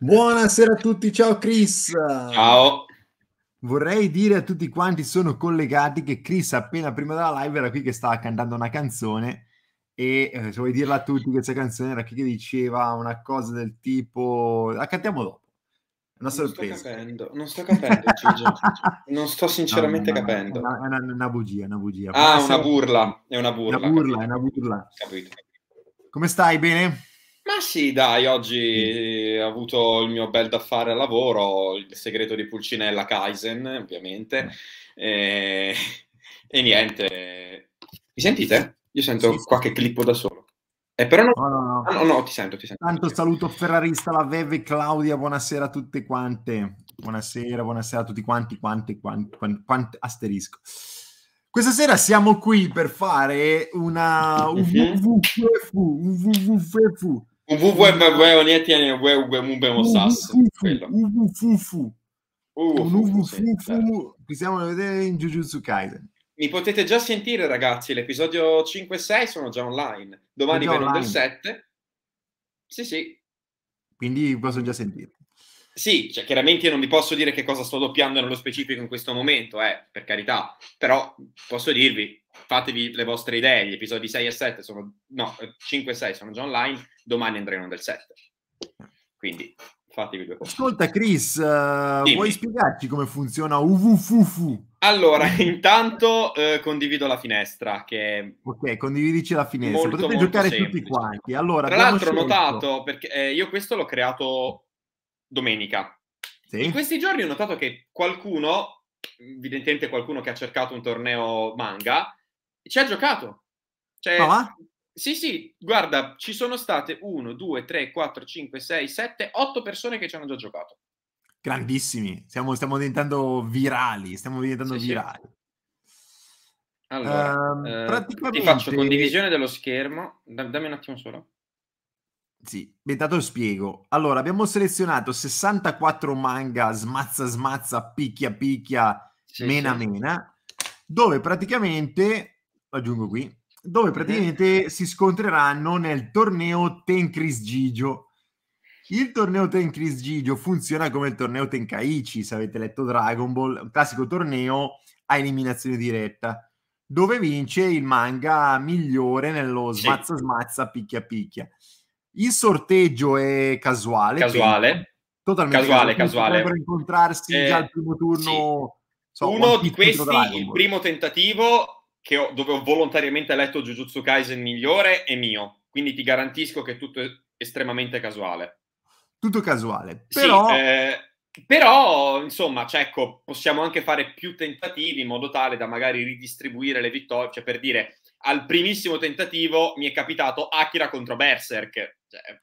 Buonasera a tutti, ciao Chris. Ciao. Vorrei dire a tutti quanti sono collegati che Chris appena prima della live era qui che stava cantando una canzone e eh, se vuoi dirla a tutti questa canzone era chi che diceva una cosa del tipo la cantiamo dopo. Una sorpresa. Non sto capendo, non sto capendo non sto sinceramente no, no, no, capendo. È una, una, una, bugia, una bugia. Ah, una burla, è una burla. Una burla, è una burla. Capito. Come stai? Bene? sì, dai, oggi ho avuto il mio bel da fare al lavoro, il segreto di Pulcinella Kaizen, ovviamente. E, eh. eh, e niente. Mi sentite? Io sento sì, sì. che clippo da solo. Eh, però non... No, no, no. Ah, no, no, ti sento, ti sento. Tanto saluto Ferrarista, la Veve, Claudia, buonasera a tutte quante. Buonasera, buonasera a tutti quanti, quanti, quanti, quanti, quanti asterisco. Questa sera siamo qui per fare una WWF, un WWF, un WWW Onetti è un WWW Sass. UVFUFU. Un UVFUFU. Qui siamo a vedere in Jujutsu Kaisen. Mi potete già sentire, ragazzi. L'episodio 5 e 6 sono già online. Domani venerdì il 7. Sì, sì. Quindi posso già sentire. Sì, cioè, chiaramente io non vi posso dire che cosa sto doppiando nello specifico in questo momento, eh, per carità, però posso dirvi, fatevi le vostre idee, gli episodi 6 e 7 sono, no, 5 e 6 sono già online, domani andremo nel 7. Quindi fatevi due cose. Ascolta Chris, uh, vuoi spiegarci come funziona UVFUFU? Allora, intanto eh, condivido la finestra che Ok, condividici la finestra, molto, potete molto giocare semplice. tutti quanti. Allora, Tra l'altro ho notato, perché eh, io questo l'ho creato domenica, sì. In questi giorni ho notato che qualcuno, evidentemente qualcuno che ha cercato un torneo manga, ci ha giocato. Cioè, ah, ah. Sì, sì, guarda, ci sono state 1, 2, 3, 4, 5, 6, 7, 8 persone che ci hanno già giocato. Grandissimi, stiamo, stiamo diventando virali, stiamo diventando sì, virali. Sì. Allora, um, eh, praticamente... ti faccio condivisione dello schermo, dammi un attimo solo. Sì, intanto spiego. Allora, abbiamo selezionato 64 manga smazza smazza, picchia picchia, sì, mena sì. mena, dove praticamente aggiungo qui, dove praticamente si scontreranno nel torneo Tenkris Gigio. Il torneo Tenkris Gigio funziona come il torneo Tenkaichi, se avete letto Dragon Ball, un classico torneo a eliminazione diretta, dove vince il manga migliore nello smazza smazza picchia picchia. Il sorteggio è casuale. Casuale. Penso, totalmente casuale, casuale. Per incontrarsi eh, già al eh, primo turno. Sì. So, Uno di questi, il primo tentativo, ho, dove ho volontariamente letto Jujutsu Kaisen migliore è mio, quindi ti garantisco che tutto è estremamente casuale. Tutto casuale, però... Sì, eh, però, insomma, cioè, ecco, possiamo anche fare più tentativi in modo tale da magari ridistribuire le vittorie, cioè per dire, al primissimo tentativo mi è capitato Akira contro Berserk. Cioè,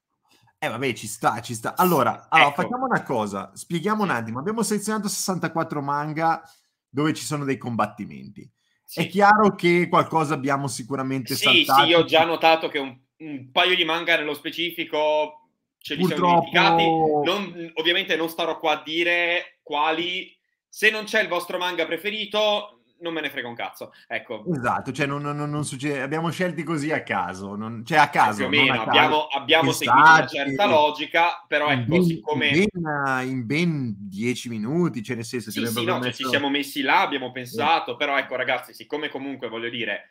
eh vabbè, ci sta, ci sta. Allora, allora ecco. facciamo una cosa, spieghiamo un mm. attimo. Abbiamo selezionato 64 manga dove ci sono dei combattimenti sì. è chiaro che qualcosa abbiamo sicuramente sì, saltato. Sì, io ho già notato che un, un paio di manga nello specifico ce li Purtroppo... siamo dimenticati. Non, ovviamente non starò qua a dire quali. Se non c'è il vostro manga preferito, non me ne frega un cazzo. Ecco. Esatto, cioè non, non, non succede, abbiamo scelti così a caso, non, cioè a caso. Più o meno, abbiamo, abbiamo seguito una certa logica, però ecco, ben, siccome... In ben, in ben dieci minuti, cioè nel senso... Sì, sì, no, messo... cioè, ci siamo messi là, abbiamo pensato, eh. però ecco ragazzi, siccome comunque voglio dire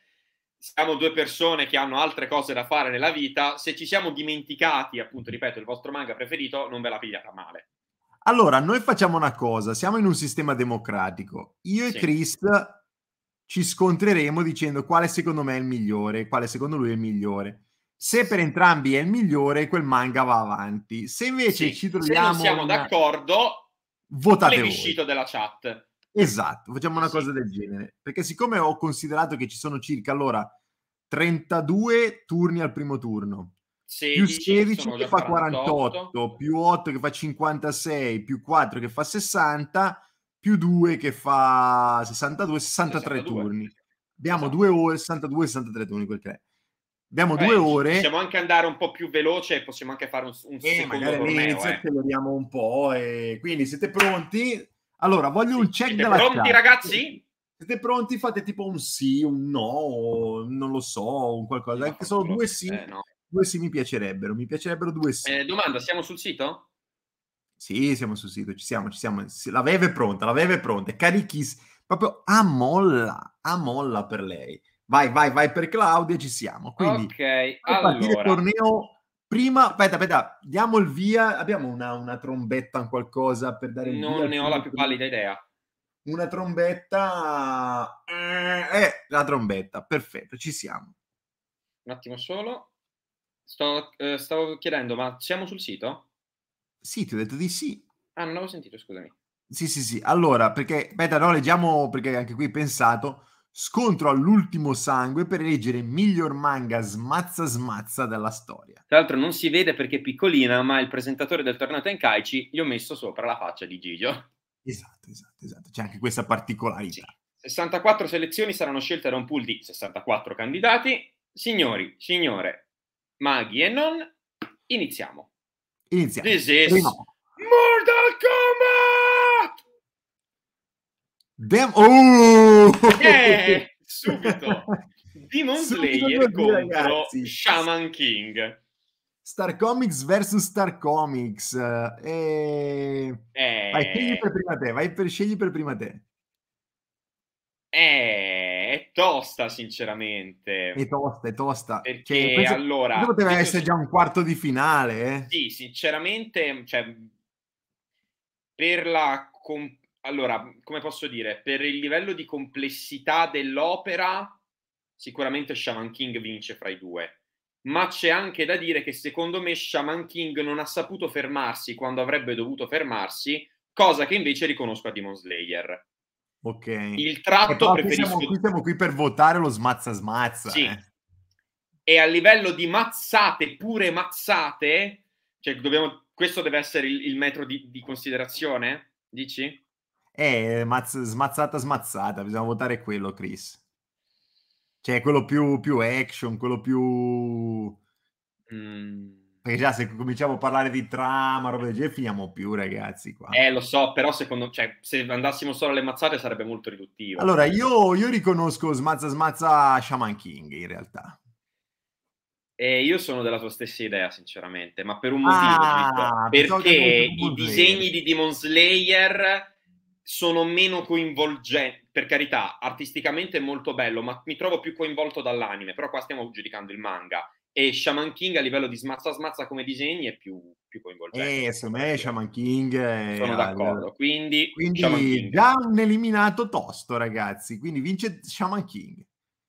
siamo due persone che hanno altre cose da fare nella vita, se ci siamo dimenticati, appunto, ripeto, il vostro manga preferito, non ve la pigliate male. Allora, noi facciamo una cosa, siamo in un sistema democratico. Io e Chris ci scontreremo dicendo quale secondo me è il migliore, quale secondo lui è il migliore. Se per entrambi è il migliore, quel manga va avanti. Se invece sì. ci troviamo... Se non siamo una... d'accordo, votate voi. della chat. Esatto, facciamo una sì. cosa del genere. Perché siccome ho considerato che ci sono circa, allora, 32 turni al primo turno, 16, più 16 che fa 48, 48, più 8 che fa 56, più 4 che fa 60, più 2 che fa 62, 63 62. turni. Abbiamo 2 esatto. ore, 62, 63 turni quel che è. Abbiamo Beh, due ore. Possiamo anche andare un po' più veloce, possiamo anche fare un, un eh, secondo torneo. Eh. un po'. E... Quindi siete pronti? Allora, voglio sì, un check siete pronti, chat. ragazzi? Siete pronti? Fate tipo un sì, un no, non lo so, un qualcosa. No, anche solo due sì. Eh, no due sì mi piacerebbero, mi piacerebbero due sì. Eh, domanda, siamo sul sito? Sì, siamo sul sito, ci siamo, ci siamo. La Veve è pronta, la Veve è pronta, è carichissima. Proprio a molla, a molla per lei. Vai, vai, vai per Claudia, ci siamo. Quindi, ok, allora. torneo prima, aspetta, aspetta, diamo il via. Abbiamo una, una trombetta, qualcosa per dare il non via? Non ne ho la più pallida idea. Una trombetta... Eh, eh, la trombetta, perfetto, ci siamo. Un attimo solo. Sto, eh, stavo chiedendo, ma siamo sul sito? Sì, ti ho detto di sì. Ah, non l'avevo sentito, scusami. Sì, sì, sì. Allora, perché, aspetta, no, leggiamo, perché anche qui pensato, scontro all'ultimo sangue per leggere miglior manga smazza smazza della storia. Tra l'altro non si vede perché è piccolina, ma il presentatore del Tornata torneo Tenkaichi gli ho messo sopra la faccia di Gigio. Esatto, esatto, esatto. C'è anche questa particolarità. Sì. 64 selezioni saranno scelte da un pool di 64 candidati. Signori, signore, maghi e non, iniziamo. Iniziamo. This is Primo. Mortal Kombat! Dem- oh! Yeah, subito. Demon Slayer così, contro ragazzi. Shaman King. Star Comics vs Star Comics. E... Eh... Vai, eh. scegli per prima te. Vai per, scegli per prima te. Eh è tosta, sinceramente. È tosta, è tosta. Cioè, Perché penso, allora... Penso poteva essere già un quarto di finale. Eh. Sì, sinceramente, cioè, per la... Com- allora, come posso dire? Per il livello di complessità dell'opera, sicuramente Shaman King vince fra i due. Ma c'è anche da dire che secondo me Shaman King non ha saputo fermarsi quando avrebbe dovuto fermarsi, cosa che invece riconosco a Demon Slayer Ok. Il tratto eh, preferisco... Siamo qui, siamo qui, per votare lo smazza smazza. Sì. Eh. E a livello di mazzate, pure mazzate, cioè dobbiamo... questo deve essere il, il metro di, di, considerazione, dici? Eh, mazz- smazzata smazzata, bisogna votare quello, Chris. Cioè quello più, più action, quello più... Mm perché già se cominciamo a parlare di trama, roba del genere, finiamo più, ragazzi. Qua. Eh, lo so, però secondo, cioè, se andassimo solo alle mazzate sarebbe molto riduttivo. Allora, io, io riconosco smazza smazza Shaman King, in realtà. E io sono della tua stessa idea, sinceramente, ma per un ah, motivo. Ah, perché i disegni di Demon Slayer sono meno coinvolgenti, per carità, artisticamente è molto bello, ma mi trovo più coinvolto dall'anime, però qua stiamo giudicando il manga e Shaman King a livello di smazza smazza come disegni è più, più coinvolgente. Eh, secondo me Shaman King è... Sono d'accordo, quindi... Quindi già un eliminato tosto, ragazzi, quindi vince Shaman King.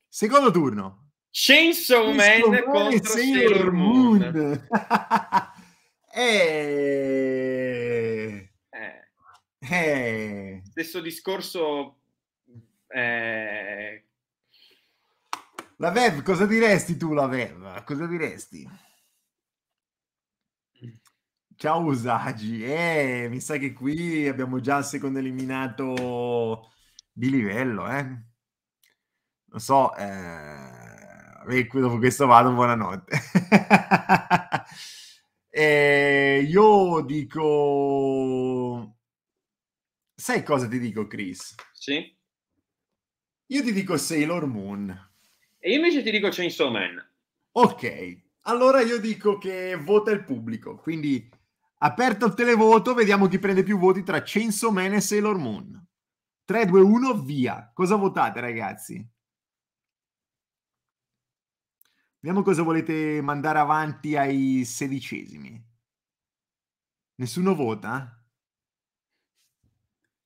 Secondo turno. Chainsaw Man contro Sailor Moon. Moon. e... Eh. eh. Eh. Stesso discorso eh, la Vev, cosa diresti tu, la Vev? Cosa diresti? Ciao Usagi, eh, mi sa che qui abbiamo già il secondo eliminato di livello, eh. Non so, eh, dopo questo vado, buonanotte. eh, io dico... Sai cosa ti dico, Chris? Sì. Io ti dico Sailor Moon. E io invece ti dico Chainsaw Man. Ok, allora io dico che vota il pubblico, quindi aperto il televoto, vediamo chi prende più voti tra Chainsaw Man e Sailor Moon. 3, 2, 1, via. Cosa votate ragazzi? Vediamo cosa volete mandare avanti ai sedicesimi. Nessuno vota?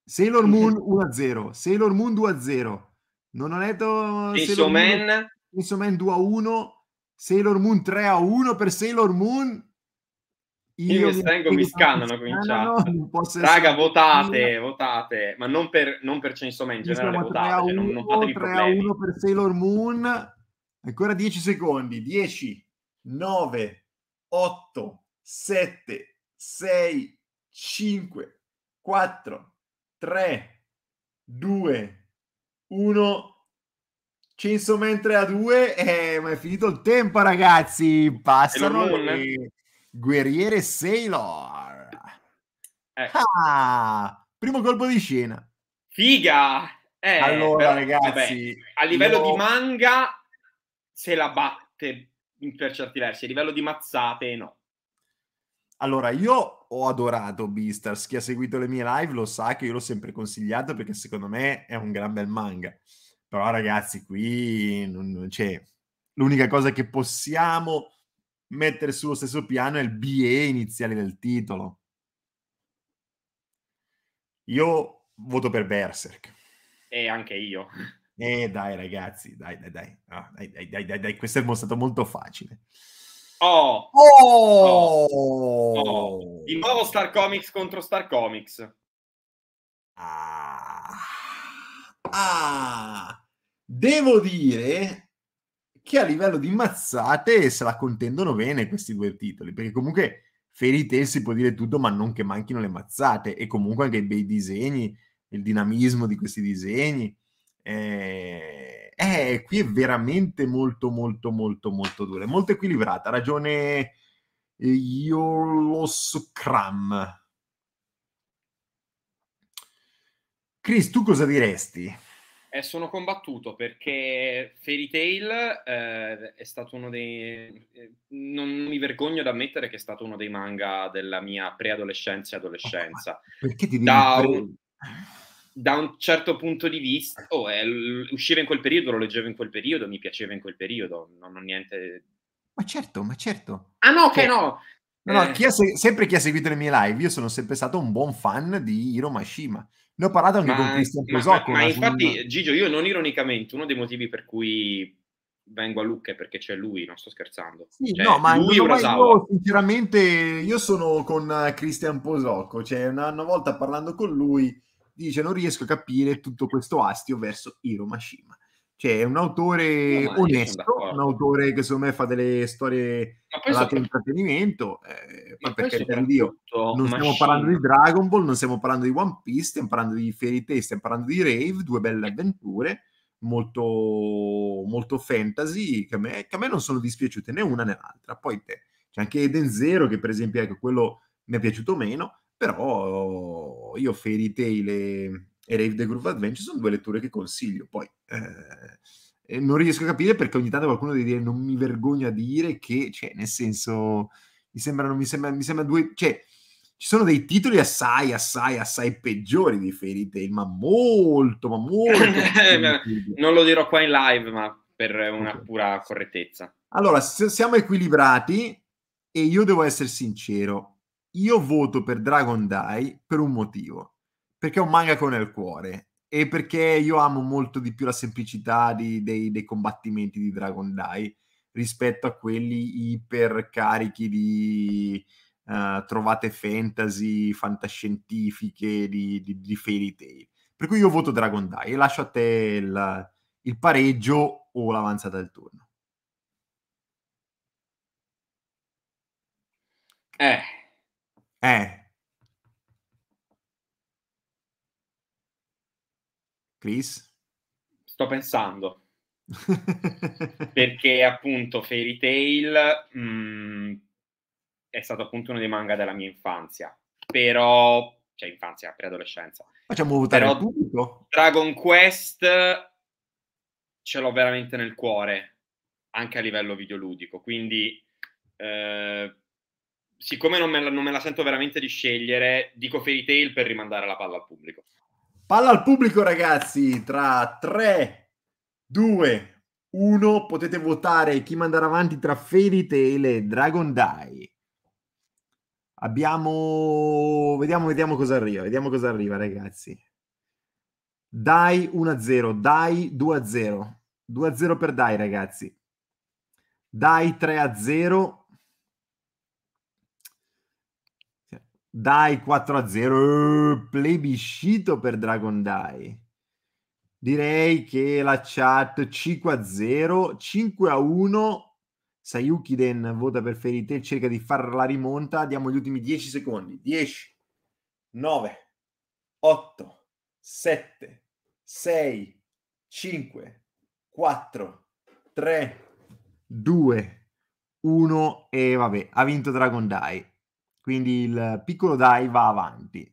Sailor Moon 1-0, Sailor Moon 2-0, non ho letto Sailor Man. Chainsaw Man 2 a 1, Sailor Moon 3 a 1 per Sailor Moon. Io, mi stengo, mi scannano qui in chat. Raga, votate, votate, ma non per, non per Chainsaw Man in generale, votate, 1, cioè, non, non fatevi 3 problemi. 3 a 1 per Sailor Moon. Ancora 10 secondi, 10, 9, 8, 7, 6, 5, 4, 3, 2, 1 Cinso mentre a 2 eh, ma è finito il tempo ragazzi passano le... Eh. guerriere Sailor eh. ah, primo colpo di scena figa eh, allora però, ragazzi vabbè, a livello io... di manga se la batte per certi versi a livello di mazzate no allora, io ho adorato Beastars, chi ha seguito le mie live lo sa che io l'ho sempre consigliato perché secondo me è un gran bel manga. Però ragazzi, qui non, non c'è. L'unica cosa che possiamo mettere sullo stesso piano è il BE iniziale del titolo. Io voto per Berserk. E anche io. E eh, dai ragazzi, dai dai dai. Ah, dai, dai, dai, dai, questo è stato molto facile. Oh. Oh. oh! Di nuovo Star Comics contro Star Comics. Ah. ah. Devo dire che a livello di mazzate se la contendono bene questi due titoli, perché comunque Fairy Tail si può dire tutto, ma non che manchino le mazzate e comunque anche i bei disegni, il dinamismo di questi disegni. Eh, eh, qui è veramente molto, molto, molto, molto dura. È molto equilibrata. Ha ragione Yolos eh, Kram. Chris, tu cosa diresti? Eh, sono combattuto perché Fairy Tail eh, è stato uno dei. Eh, non mi vergogno ad ammettere che è stato uno dei manga della mia preadolescenza e adolescenza. Perché ti devi da da un certo punto di vista, eh. oh, eh, usciva in quel periodo, lo leggevo in quel periodo, mi piaceva in quel periodo, non ho niente... Ma certo, ma certo. Ah no, che, che cioè, no! No, no, eh. chi se- sempre chi ha seguito le mie live, io sono sempre stato un buon fan di Hiro Mashima. Ne ho parlato anche ma, con Cristian Pesocco. Ma, ma, ma infatti, una... Gigio, io non ironicamente, uno dei motivi per cui vengo a Lucca è perché c'è lui, non sto scherzando. Sì, cioè, no, ma lui mai, io, sinceramente io sono con eh, Cristian Posocco, cioè una, una volta parlando con lui dice non riesco a capire tutto questo astio verso Hiromashima. Cioè è un autore no, onesto, un autore che secondo me fa delle storie di intrattenimento, eh, ma perché per Dio, non stiamo Machine. parlando di Dragon Ball, non stiamo parlando di One Piece, stiamo parlando di Fairy Tail, stiamo parlando di Rave, due belle avventure, molto, molto fantasy, che a, me, che a me non sono dispiaciute né una né l'altra. Poi te, c'è anche Eden Zero che per esempio è ecco, quello mi è piaciuto meno, però io Fairy Tail e, e Rave the Groove Adventure sono due letture che consiglio, poi eh, non riesco a capire perché ogni tanto qualcuno deve dire non mi vergogno a dire che, cioè, nel senso, mi sembrano, mi sembra, mi sembra due, cioè, ci sono dei titoli assai, assai, assai peggiori di Fairy Tail, ma molto, ma molto. Eh, non lo dirò qua in live, ma per una okay. pura correttezza. Allora, siamo equilibrati e io devo essere sincero, io voto per Dragon Die per un motivo, perché è un manga con il cuore e perché io amo molto di più la semplicità di, dei, dei, combattimenti di Dragon Die rispetto a quelli ipercarichi di uh, trovate fantasy, fantascientifiche, di, di, di, fairy tale. Per cui io voto Dragon Die e lascio a te il, il pareggio o l'avanzata del turno. Eh, eh. Chris? Sto pensando. perché appunto Fairy Tail mh, mm, è stato appunto uno dei manga della mia infanzia, però cioè infanzia, preadolescenza. Facciamo votare però, il pubblico. Dragon Quest ce l'ho veramente nel cuore, anche a livello videoludico, quindi eh, siccome non me, la, non me, la, sento veramente di scegliere, dico Fairy Tail per rimandare la palla al pubblico. Palla al pubblico, ragazzi, tra 3, 2, 1, potete votare chi mandare avanti tra Fairy Tail e Dragon Die. Abbiamo... Vediamo, vediamo cosa arriva, vediamo cosa arriva, ragazzi. Dai 1-0, dai 2-0. 2-0 per Dai, ragazzi. Dai 3-0, Dai 4 a 0, uh, plebiscito per Dragon Dai. Direi che la chat 5 a 0, 5 a 1. Sayukiden vota per Ferite, cerca di fare la rimonta. Diamo gli ultimi 10 secondi. 10, 9, 8, 7, 6, 5, 4, 3, 2, 1 e vabbè, ha vinto Dragon Dai. Quindi il piccolo dai va avanti.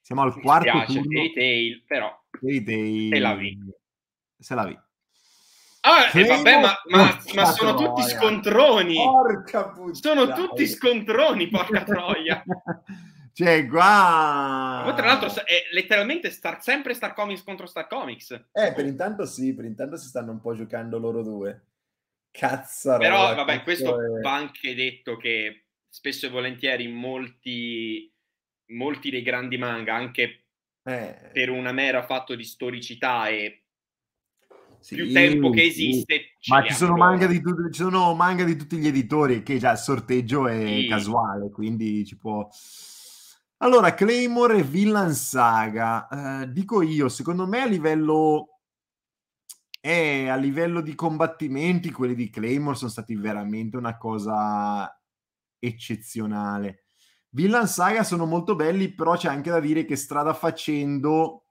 Siamo al Mi quarto piace, turno. Retail, però. Retail. Se la vi. Se la vi. Ah, eh, vabbè, ma, ma, ma sono troia. tutti scontroni. Porca puttana. Sono tutti scontroni, porca troia. cioè, qua... Poi, tra l'altro, è letteralmente star, sempre Star Comics contro Star Comics. Eh, per intanto sì, per intanto si stanno un po' giocando loro due. Cazzarola. Però, vabbè, questo è... va anche detto che spesso e volentieri molti, molti dei grandi manga, anche eh. per una mera fatto di storicità e sì, più tempo che esiste. Sì. Ma ci sono, manga di, tu- ci sono manga di tutti gli editori che già il sorteggio è sì. casuale, quindi ci può... Allora, Claymore e Villan Saga, eh, dico io, secondo me a livello... Eh, a livello di combattimenti, quelli di Claymore sono stati veramente una cosa eccezionale. Villan Saga sono molto belli, però c'è anche da dire che strada facendo,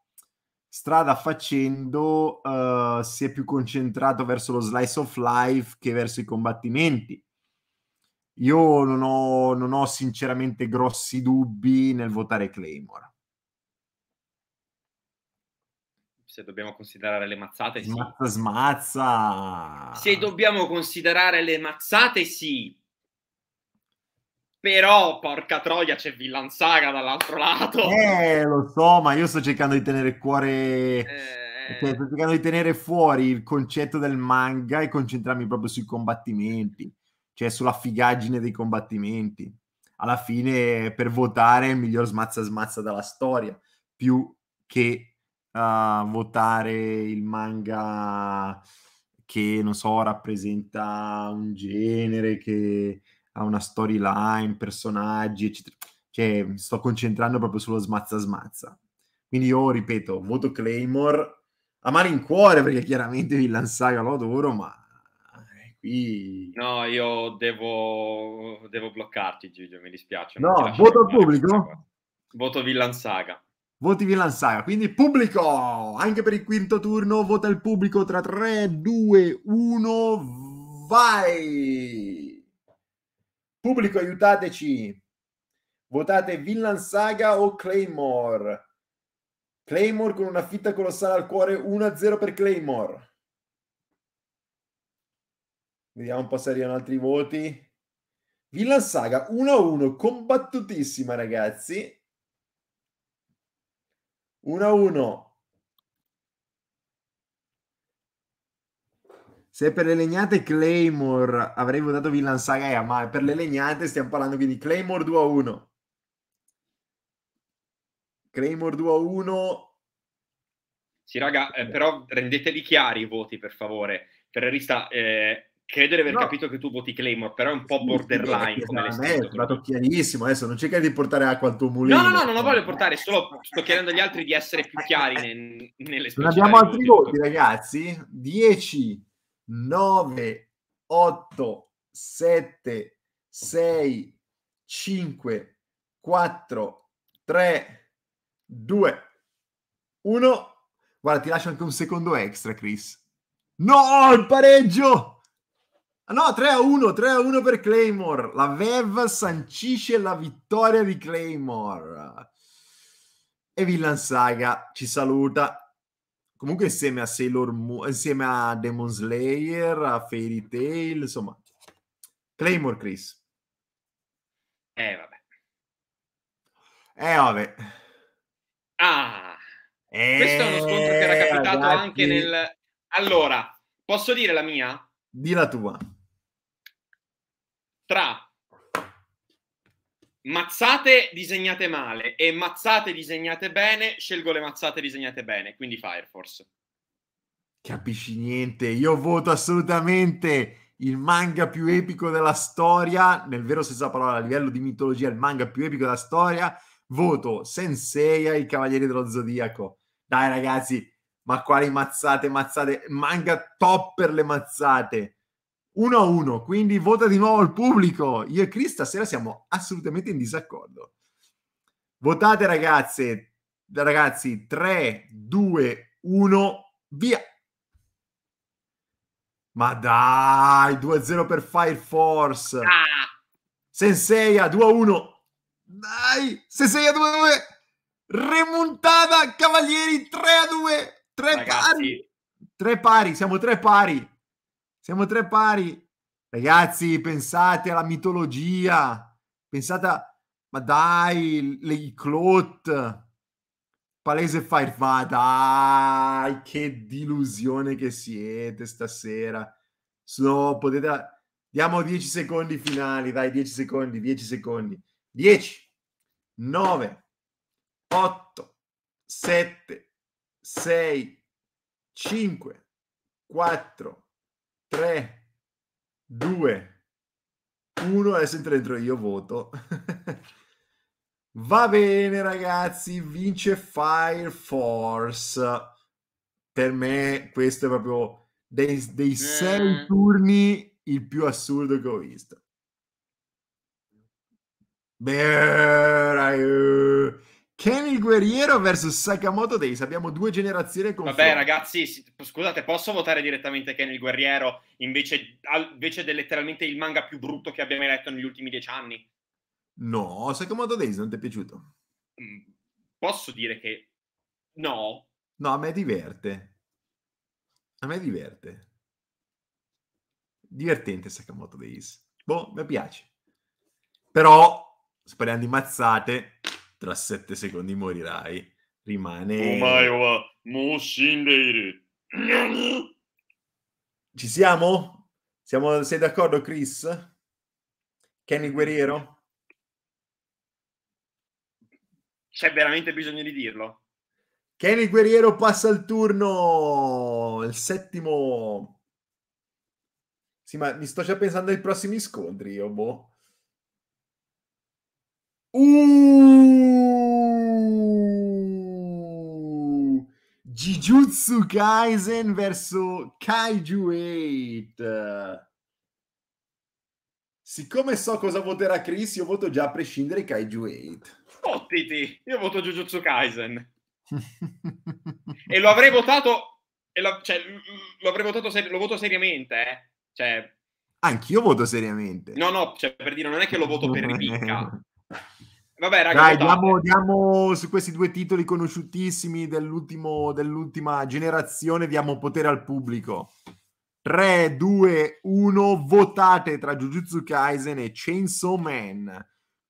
strada facendo uh, si è più concentrato verso lo slice of life che verso i combattimenti. Io non ho, non ho sinceramente grossi dubbi nel votare Claymore. se dobbiamo considerare le mazzate, sì. Smazza, smazza. Se dobbiamo considerare le mazzate, sì. Però, porca troia, c'è Villan Saga dall'altro lato. Eh, lo so, ma io sto cercando di tenere il cuore... Eh... Cioè, sto cercando di tenere fuori il concetto del manga e concentrarmi proprio sui combattimenti, cioè sulla figaggine dei combattimenti. Alla fine, per votare, il miglior smazza smazza della storia, più che uh, votare il manga che, non so, rappresenta un genere, che ha una storyline, personaggi, eccetera. Cioè, mi sto concentrando proprio sullo smazza smazza. Quindi io ripeto, voto Claymore a in cuore, perché chiaramente Villan Saga lo adoro, ma eh, qui... No, io devo, devo bloccarti Gigio, mi dispiace. No, voto al pubblico? Voto Villan Saga. Voti Villan Saga, quindi pubblico! Anche per il quinto turno, vota il pubblico tra 3, 2, 1, vai! Pubblico, aiutateci. Votate Villan Saga o Claymore. Claymore con una fitta colossale al cuore 1-0 per Claymore. Vediamo un po' se arrivano altri voti. Villan Saga 1-1, combattutissima ragazzi. 1-1. Se per le legnate Claymore avrei votato Villan Saga e Amar, per le legnate stiamo parlando quindi di Claymore 2 a 1. Claymore 2 a 1. Sì, raga, eh, però rendeteli chiari i voti, per favore. Ferrerista, eh, credo di aver no. capito che tu voti Claymore, però è un po' borderline. Sì, come me, è stato chiarissimo. Adesso non cercare di portare acqua al tuo mulino. No, no, no, non lo voglio portare, solo sto chiedendo agli altri di essere più chiari ne, nelle Non abbiamo altri voti, ragazzi. 10 9, 8, 7, 6, 5, 4, 3, 2, 1. Guarda, ti lascio anche un secondo extra, Chris. No, il pareggio! No, 3 a 1, 3 a 1 per Claymore. La Vev sancisce la vittoria di Claymore. E Villan Saga ci saluta comunque insieme a Sailor Moon, insieme a Demon Slayer, a Fairy Tail, insomma. Claymore Chris. Eh vabbè. Eh vabbè. Ah. Eh, questo è uno scontro che era capitato ragazzi. anche nel Allora, posso dire la mia? Di la tua. Tra mazzate disegnate male e mazzate disegnate bene, scelgo le mazzate disegnate bene, quindi Fire Force. Capisci niente, io voto assolutamente il manga più epico della storia, nel vero senza parola, a livello di mitologia, il manga più epico della storia, voto Sensei e i Cavalieri dello Zodiaco. Dai ragazzi, ma quali mazzate, mazzate, manga top per le mazzate 1 a 1, quindi vota di nuovo il pubblico. Io e Chris stasera siamo assolutamente in disaccordo. Votate ragazze, ragazzi, 3, 2, 1, via. Ma dai, 2 a 0 per Fire Force. Ah. Sensei a 2 a 1. Dai, Sensei a 2 a 2. Remontata, Cavalieri 3 a 2. 3 pari. 3 pari, siamo 3 pari. Siamo tre pari. Ragazzi, pensate alla mitologia, pensate a... Ma dai, le clot, palese fire, ma dai, che delusione che siete stasera. No, potete... Diamo 10 secondi finali, dai, 10 secondi, 10 secondi. 10, 9, 8, 7, 6, 5, 4, 3, 2, 1, adesso entra dentro io voto. Va bene ragazzi, vince Fire Force. Per me questo è proprio dei, dei eh. sei turni il più assurdo che ho visto. Beh, eh. Kenny Guerriero versus Sakamoto Days. Abbiamo due generazioni con Vabbè, ragazzi, scusate, posso votare direttamente Kenny Guerriero invece, invece del letteralmente il manga più brutto che abbiamo letto negli ultimi dieci anni? No, Sakamoto Days non ti è piaciuto. Mm, posso dire che no. No, a me diverte. A me diverte. Divertente Sakamoto Days. Boh, mi piace. Però, speriamo di mazzate, tra sette secondi morirai. Rimane... Ci siamo? siamo? Sei d'accordo, Chris? Kenny mm. Guerriero? C'è veramente bisogno di dirlo. Kenny Guerriero passa il turno, il settimo. Sì, ma mi sto già pensando ai prossimi scontri, io oh boh. Uh! Jujutsu Kaisen verso Kaiju 8. Siccome so cosa voterà Chris, io voto già a prescindere Kaiju 8. Fottiti! Io voto Jujutsu Kaisen. e lo avrei votato... E lo, cioè, lo avrei votato... Ser- lo voto seriamente, eh. Cioè... Anch'io voto seriamente. No, no, cioè, per dire, non è che lo voto per ripicca. Vabbè, ragazzi, Dai, diamo, diamo, su questi due titoli conosciutissimi dell'ultima generazione, diamo potere al pubblico. 3, 2, 1, votate tra Jujutsu Kaisen e Chainsaw Man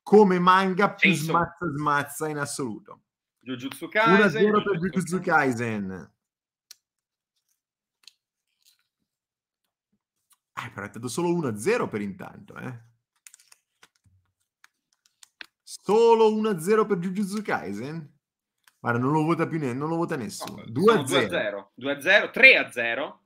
come manga più Chainsaw. smazza smazza in assoluto. Jujutsu Kaisen. 1-0 per Jujutsu Kaisen. Ah, però è stato solo 1-0 per intanto, eh. Solo 1-0 per Jujutsu Kaisen? Guarda, non lo vota più ne- non lo vota nessuno. No, 2-0. 2-0, 3-0.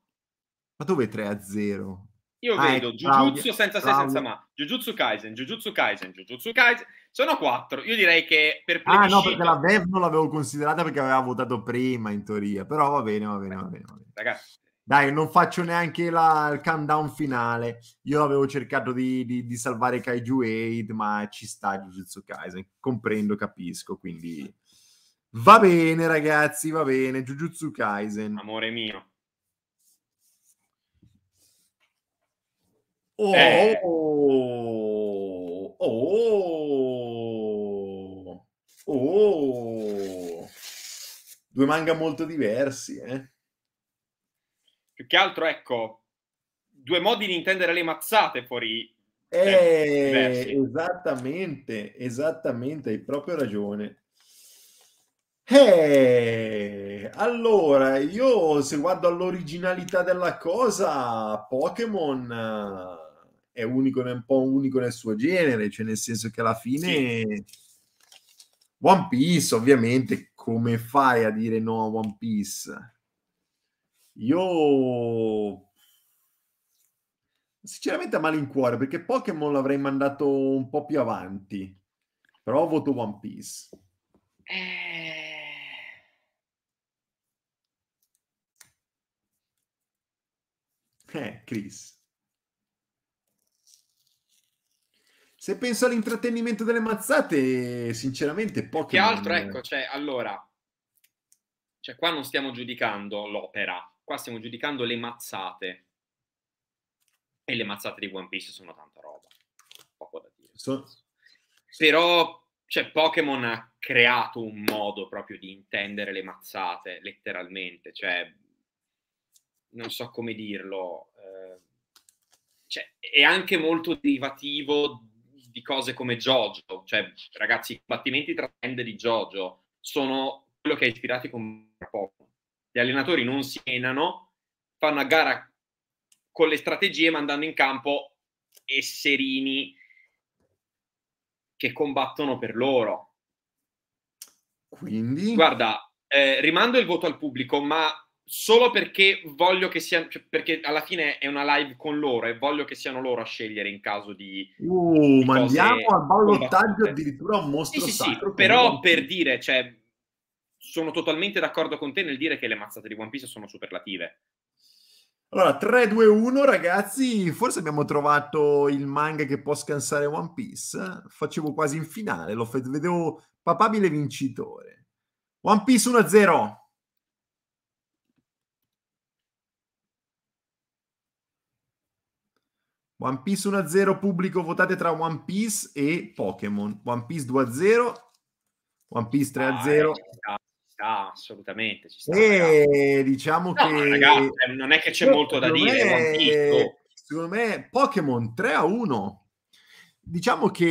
Ma dove 3-0? Io ah, vedo Jujutsu senza se senza ma, Jujutsu Kaisen, Jujutsu Kaisen, Jujutsu Kaisen. Sono quattro. Io direi che per plebiscito... Ah no, perché la Dev non l'avevo considerata perché aveva votato prima in teoria, però va bene, va bene, va bene. Va bene. Ragazzi, dai, non faccio neanche la, il countdown finale. Io avevo cercato di, di, di salvare Kaiju Aid, ma ci sta Jujutsu Kaisen. Comprendo, capisco, quindi... Va bene, ragazzi, va bene. Jujutsu Kaisen. Amore mio. Oh, eh. oh, oh, oh. due manga molto diversi, eh più che altro, ecco, due modi di intendere le mazzate fuori. Cioè, eh, esattamente, esattamente, hai proprio ragione. Eh, allora, io se guardo all'originalità della cosa, Pokémon eh, è unico, è un po' unico nel suo genere, cioè nel senso che alla fine sì. One Piece, ovviamente, come fai a dire no a One Piece? Io sinceramente a malincuore perché Pokémon l'avrei mandato un po' più avanti, però voto One Piece. Eh... Eh, Chris. Se penso all'intrattenimento delle mazzate, sinceramente Pokémon... Che altro, ecco, cioè, allora, cioè qua non stiamo giudicando l'opera, qua stiamo giudicando le mazzate. E le mazzate di One Piece sono tanta roba. Poco da dire. So, Però, cioè, Pokémon ha creato un modo proprio di intendere le mazzate, letteralmente. Cioè, non so come dirlo. Eh, cioè, è anche molto derivativo di cose come Jojo. Cioè, ragazzi, i battimenti tra band di Jojo sono quello che ha ispirato i Pokémon gli allenatori non si sienano, fanno a gara con le strategie mandando in campo esserini che combattono per loro. Quindi... Guarda, eh, rimando il voto al pubblico, ma solo perché voglio che siano... Cioè perché alla fine è una live con loro e voglio che siano loro a scegliere in caso di... Uh, di mandiamo al ballottaggio addirittura un mostro sì, sì, sì però per dire, cioè, sono totalmente d'accordo con te nel dire che le mazzate di One Piece sono superlative. Allora, 3, 2, 1, ragazzi, forse abbiamo trovato il manga che può scansare One Piece. Facevo quasi in finale, lo vedevo papabile vincitore. One Piece 1-0. One Piece 1-0, pubblico, votate tra One Piece e Pokémon. One Piece 2-0, One Piece 3-0. Ah, sta, assolutamente. Ci sta, e diciamo no, che... Ragazzi, cioè, non è che c'è molto da dire. Me, secondo me Pokémon 3 a 1. Diciamo che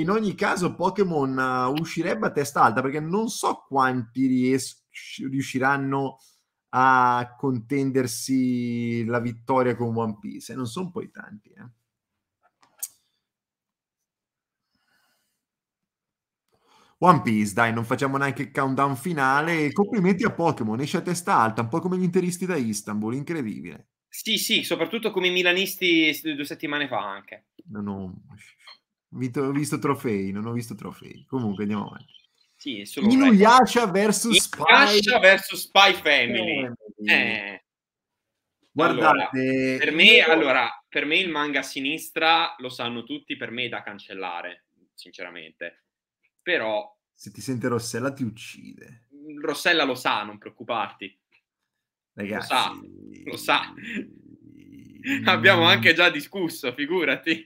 in ogni caso Pokémon uh, uscirebbe a testa alta perché non so quanti ries- riusciranno a contendersi la vittoria con One Piece. Eh, non sono poi tanti. Eh. One Piece, dai, non facciamo neanche il countdown finale. Complimenti a Pokémon, esce a testa alta, un po' come gli interisti da Istanbul, incredibile. Sì, sì, soprattutto come i milanisti due settimane fa anche. Non ho visto, visto trofei, non ho visto trofei. Comunque andiamo avanti. Sì, solo Inuyasha versus Spy. Inuyasha versus Spy Family. Eh. Guardate, allora, per, me, allora, per me il manga a sinistra, lo sanno tutti, per me è da cancellare, sinceramente però... Se ti sente Rossella ti uccide. Rossella lo sa, non preoccuparti. Ragazzi, lo sa, lo sa. abbiamo anche già discusso, figurati.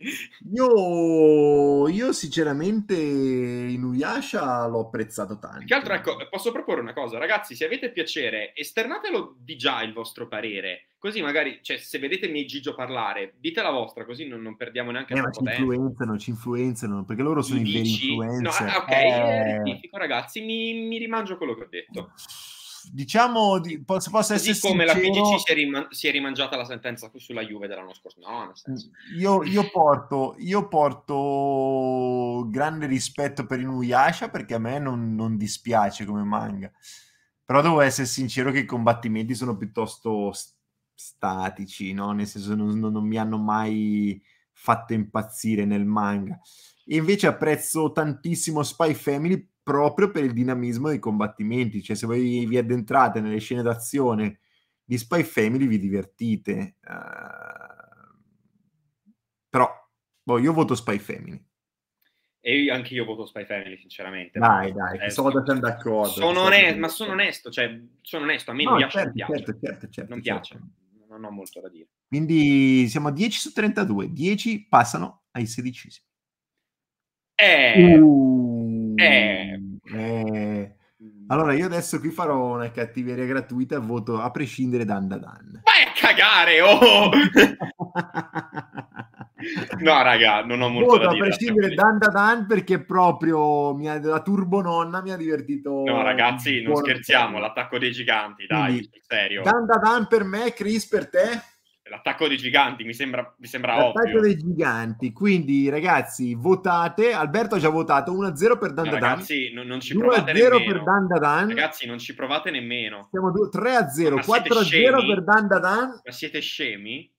Io, io sinceramente Inuyasha l'ho apprezzato tanto. Che altro, ecco, posso proporre una cosa, ragazzi, se avete piacere, esternatelo di già il vostro parere. Così magari, cioè, se vedete me e Gigio parlare, dite la vostra, così non, non perdiamo neanche eh, ma ci influenzano, ci influenzano, perché loro sono i veri influencer. No, ah, ok, eh... ragazzi, mi, mi rimangio quello che ho detto diciamo di, posso, posso essere Così come sincero, la PGC si è, riman- si è, rimangiata la sentenza sulla Juve dell'anno scorso no, nel senso. Mm, io, io, porto, io porto grande rispetto per Inuyasha perché a me non, non, dispiace come manga però devo essere sincero che i combattimenti sono piuttosto statici no? nel senso non, non mi hanno mai fatto impazzire nel manga invece apprezzo tantissimo Spy Family proprio per il dinamismo dei combattimenti. Cioè, se voi vi addentrate nelle scene d'azione di Spy Family, vi divertite. Uh, però, boh, io voto Spy Family. E anche io voto Spy Family, sinceramente. Dai, dai, eh, sono sì. d'accordo. Sono onesto, ma sono onesto, cioè, sono onesto, a me no, non piace. Certo, non piace. Certo, certo, certo, non, certo. Piace. non ho molto da dire. Quindi siamo a 10 su 32, 10 passano ai sedicesimi. Eh... Uh. Ehm, eh. Eh. Allora, io adesso qui farò una cattiveria gratuita, voto a prescindere da Andadan. Vai a cagare, oh! no, raga, non ho molto voto da dire. a prescindere da Andadan perché proprio mia, la turbononna mi ha divertito. No, ragazzi, non scherziamo, l'attacco dei giganti, dai, Quindi, serio. Dandadan per me, Chris per te? L'attacco dei giganti mi sembra, mi sembra L'attacco ovvio. dei giganti, quindi ragazzi votate, Alberto ha già votato 1-0 per Dandadan. Eh, ragazzi non, non ci provate nemmeno. per Dandadan. Ragazzi non ci provate nemmeno. Siamo 3-0, 4-0 per Dandadan. Ma siete scemi?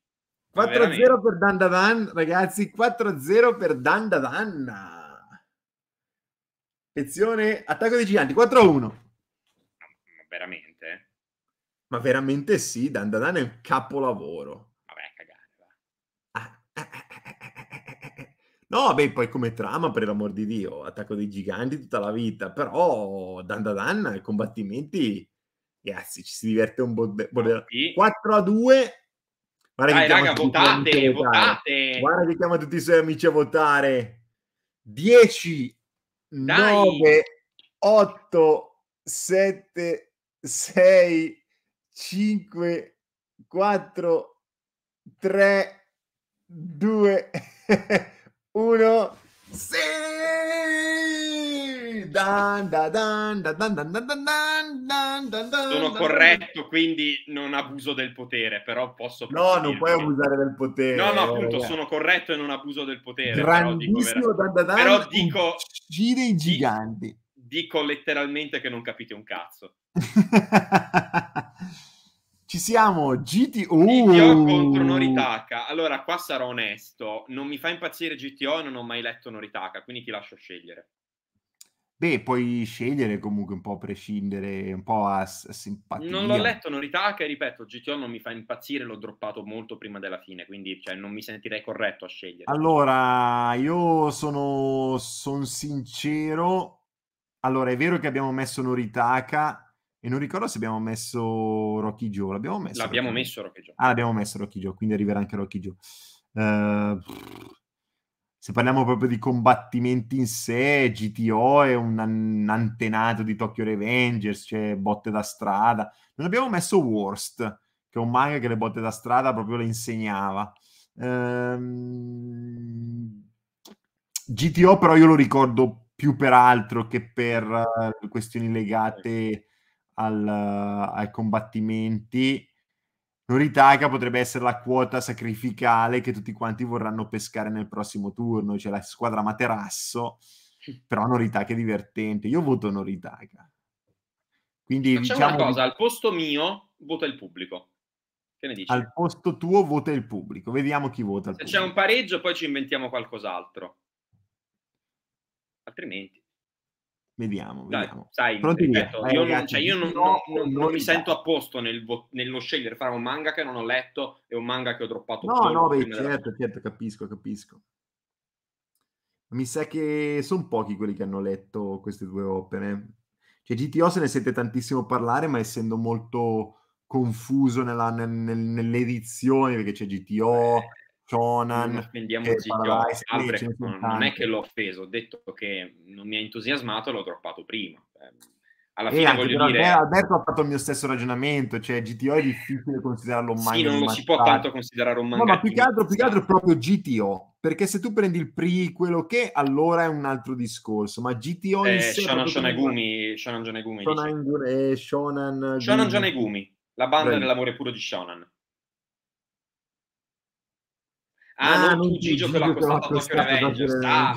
4-0 per Dandadan, ragazzi, 4-0 per Dandadan. Attenzione, attacco dei giganti, 4-1. No, veramente. Ma veramente sì, Dandadan è un capolavoro. Vabbè, cagare, va. no, beh, poi come trama, per l'amor di Dio, attacco dei giganti tutta la vita, però Dandadan, i combattimenti, ragazzi, ci si diverte un po'. Bo- sì. 4 a 2. Guarda Dai, che raga, votate, votate. Guarda che chiama tutti i suoi amici a votare. 10, Dai. 9, 8, 7, 6, 5, 4, 3, 2, 1. Sì! Dan, da, da, Sono corretto, quindi non abuso del potere, però posso... No, non puoi abusare del potere. No, no, appunto, ragazzi. sono corretto e non abuso del potere. Grandissimo, però dico... Vera... Dan, dan, dan, però dico... Giri i giganti dico letteralmente che non capite un cazzo. Ci siamo, GTO GTO contro Noritaka. Allora, qua sarò onesto, non mi fa impazzire GTO non ho mai letto Noritaka, quindi ti lascio scegliere. Beh, puoi scegliere comunque un po' a prescindere, un po' a, a simpatia. Non l'ho letto Noritaka e ripeto, GTO non mi fa impazzire, l'ho droppato molto prima della fine, quindi cioè, non mi sentirei corretto a scegliere. Allora, io sono, sono sincero, allora, è vero che abbiamo messo Noritaka e non ricordo se abbiamo messo Rocky Joe. L'abbiamo messo? L'abbiamo Rocky messo Rocky Joe. Ah, l'abbiamo messo Rocky Joe, quindi arriverà anche Rocky Joe. Uh, se parliamo proprio di combattimenti in sé, GTO è un, an- antenato di Tokyo Revengers, c'è cioè botte da strada. Non abbiamo messo Worst, che è un manga che le botte da strada proprio le insegnava. Um, ehm, GTO però io lo ricordo più per altro che per eh, questioni legate al, ai combattimenti. Noritaka potrebbe essere la quota sacrificale che tutti quanti vorranno pescare nel prossimo turno, cioè la squadra materasso, però Noritaka è divertente. Io voto Noritaka. Quindi Facciamo diciamo una cosa, al posto mio vota il pubblico. Che ne dici? Al posto tuo vota il pubblico. Vediamo chi vota. Se c'è un pareggio poi ci inventiamo qualcos'altro altrimenti vediamo, Dai, Sai, ripeto, io, eh, non, cioè, io non, no, non, non mi sento a posto nel nello scegliere fra un manga che non ho letto e un manga che ho droppato. No, no, beh, certo, la... certo, capisco, capisco. Mi sa che sono pochi quelli che hanno letto queste due opere. Cioè, GTO se ne sente tantissimo parlare, ma essendo molto confuso nella, nel, nel, nelle edizioni, perché c'è GTO, eh. Conan. Non Paradise, Albrecht, non, non è che l'ho offeso, ho detto che non mi ha entusiasmato e l'ho droppato prima. Eh, alla e fine voglio dire... Alberto ha fatto il mio stesso ragionamento, cioè GTO è difficile considerarlo un manga. Sì, non lo si può tanto considerare un manga. No, ma più che, altro, più che altro proprio GTO, perché se tu prendi il pre quello che, allora è un altro discorso, ma GTO... Eh, è Eh, Shonan Shonegumi, Shonan Shonegumi. Shonan, eh, Shonan, Shonan Shonegumi, la banda Beh. dell'amore puro di Shonan. Ah, ah, non Gigio, Gigio che l'ha costato a Fiorentino, sta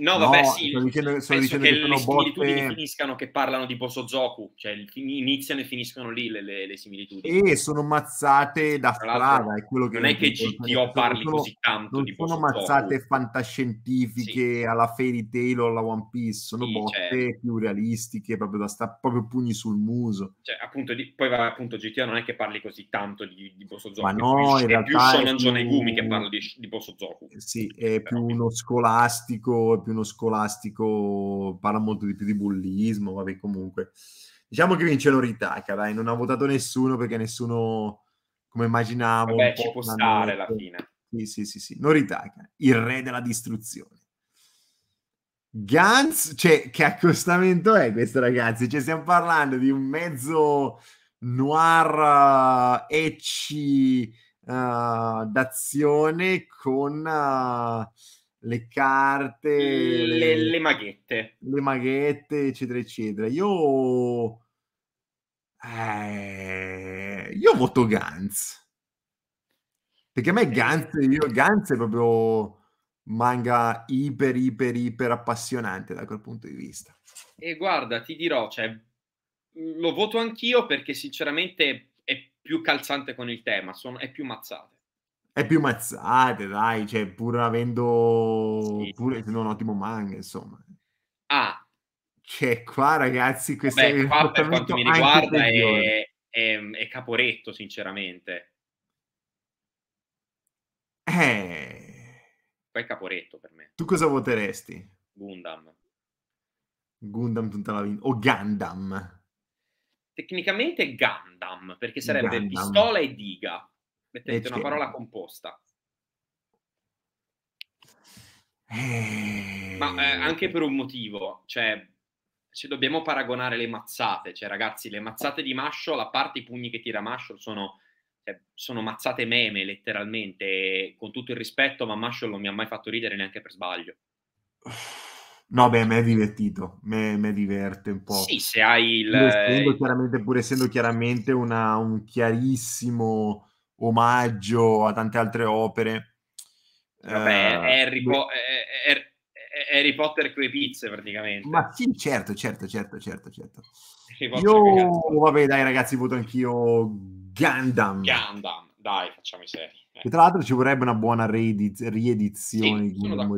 No, vabbè, no, sì. Sto dicendo, sto penso che, che le similitudini botte... finiscano che parlano di Bosozoku, cioè iniziano e finiscono lì le, le, le similitudini. E sono mazzate da strada, è quello che Non è che GTO cioè, parli sono, così tanto non di sono Bosozoku. mazzate fantascientifiche sì. alla Fairy Tail o alla One Piece, sono sì, botte cioè... più realistiche, proprio da sta proprio pugni sul muso. Cioè, appunto, di... poi va appunto GTO non è che parli così tanto di, di Bosozoku, ma no, è, in realtà più Shonen più... Gumi che parla di, di Bosozoku. Sì, è Però, più uno scolastico, più più uno scolastico, parla molto di più di bullismo, vabbè comunque. Diciamo che vince l'Oritaka, dai, non ha votato nessuno perché nessuno, come immaginavo... Vabbè, ci può stare alla fine. Sì, sì, sì, sì. Noritaka, il re della distruzione. Gans, cioè, che accostamento è questo, ragazzi? Cioè, stiamo parlando di un mezzo noir uh, eh, ecci uh, eh, d'azione con uh, le carte, le, le, le maghette, le maghette, eccetera, eccetera. Io, eh, io voto Gantz perché a me eh. Gantz, io, Gantz è proprio manga iper, iper, iper appassionante da quel punto di vista. E guarda, ti dirò, cioè, mm, lo voto anch'io perché sinceramente è più calzante con il tema, sono, è più mazzate. È più mazzate, dai, cioè, pur avendo... Sì. pur essendo un ottimo manga, insomma. Ah. Cioè, qua, ragazzi, questa Vabbè, è qua, per quanto mi riguarda è, è, mm, è caporetto, sinceramente. Eh... Qua è caporetto per me. Tu cosa voteresti? Gundam. Gundam tutta la vita. O Gundam. Tecnicamente Gundam, perché sarebbe Gundam. pistola e diga. Mettete una parola composta. Ma eh, eh, anche per un motivo, cioè se dobbiamo paragonare le mazzate, cioè ragazzi, le mazzate di Mascio, a parte i pugni che tira Mascio, sono, cioè, sono mazzate meme letteralmente, con tutto il rispetto, ma Mascio non mi ha mai fatto ridere neanche per sbaglio. No, beh, mi è divertito, mi diverte un po'. Sì, se hai il... Pur essendo eh, chiaramente, pur essendo chiaramente una, un chiarissimo omaggio a tante altre opere. Vabbè, eh, Harry, po- Harry Potter con le pizze praticamente. Ma sì, certo, certo, certo, certo, certo. Io, vabbè, dai ragazzi, voto anch'io Gundam. Gundam, dai, facciamo i seri. Eh. tra l'altro ci vorrebbe una buona riedizione sì, di Gundam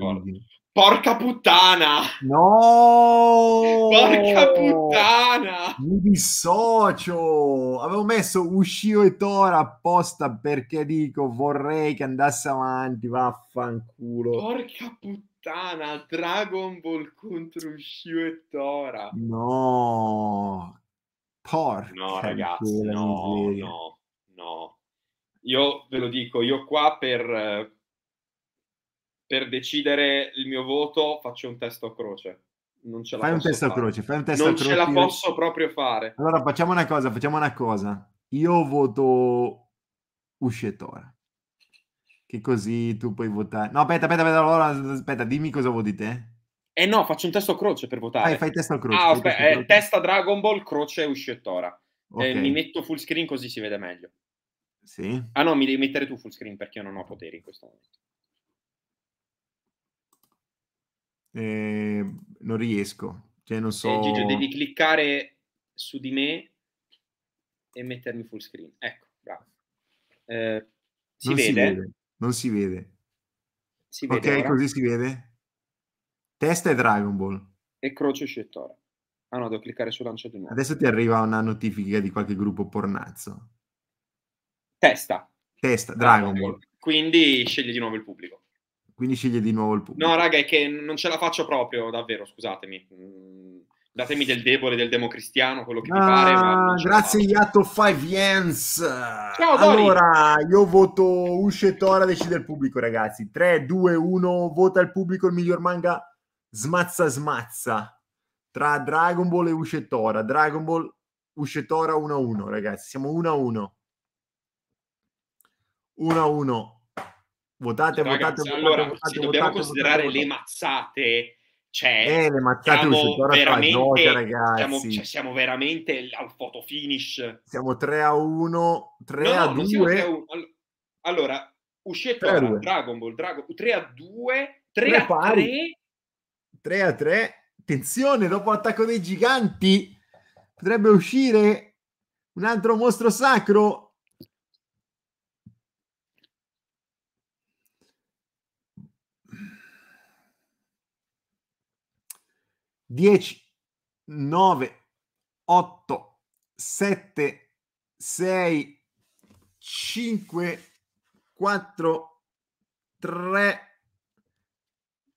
Porca puttana! No! Porca puttana! Mi dissocio! Avevo messo uscio e Tora apposta perché dico vorrei che andasse avanti, vaffanculo. Porca puttana! Dragon Ball contro uscio e Tora. No! Porca No, ragazzi, no, no, no. Io ve lo dico, io qua per eh, per decidere il mio voto faccio un testo a croce. Non ce la fai un testo fare. a croce, fai un testo non a croce. Non ce la posso proprio fare. Allora facciamo una cosa, facciamo una cosa. Io voto Uscetora. Che così tu puoi votare. No, aspetta, aspetta, aspetta, allora, aspetta, dimmi cosa voti te. Eh no, faccio un testo a croce per votare. Ah, fai testo a croce. Ah, aspetta, eh, croce. Eh, testa Dragon Ball, croce Uscetora. Eh, okay. Eh, mi metto full screen così si vede meglio. Sì. Ah no, mi devi mettere tu full screen perché io non ho poteri in questo momento. Eh, non riesco, cioè non eh, so... Eh, Gigio, devi cliccare su di me e mettermi full screen. Ecco, bravo. Eh, si, non vede? si vede? Non si vede. Si ok, vede così si vede? Testa e Dragon Ball. E croce scettore. Ah no, devo cliccare su lancia di nuovo. Adesso ti arriva una notifica di qualche gruppo pornazzo. Testa. Testa, Dragon Ball. Quindi scegli di nuovo il pubblico. Quindi sceglie di nuovo il pubblico. No, raga, è che non ce la faccio proprio, davvero, scusatemi. Mm, datemi del debole, del democristiano, quello che ah, vi pare. Ma grazie, Yato 5 Yens. Ciao, allora, io voto Usce Tora, decide il pubblico, ragazzi. 3, 2, 1, vota il pubblico il miglior manga smazza smazza tra Dragon Ball e Usce Tora. Dragon Ball, Usce Tora 1-1, ragazzi. Siamo 1-1. 1-1. Votate, Ragazzi, votate, allora, votate, se votate, dobbiamo votate, considerare le mazzate, cioè, eh, le mazzate siamo veramente, fagiose, ragazzi. Siamo, cioè, siamo, veramente al photo finish. Siamo 3 a 1, 3 no, a no, 2. A 1. Allora, uscite ora, Dragon Ball, Dragon, 3 a 2, 3, 3 a pari. 3. 3 a 3. Attenzione, dopo l'attacco dei giganti potrebbe uscire un altro mostro sacro 10, 9, 8, 7, 6, 5, 4, 3,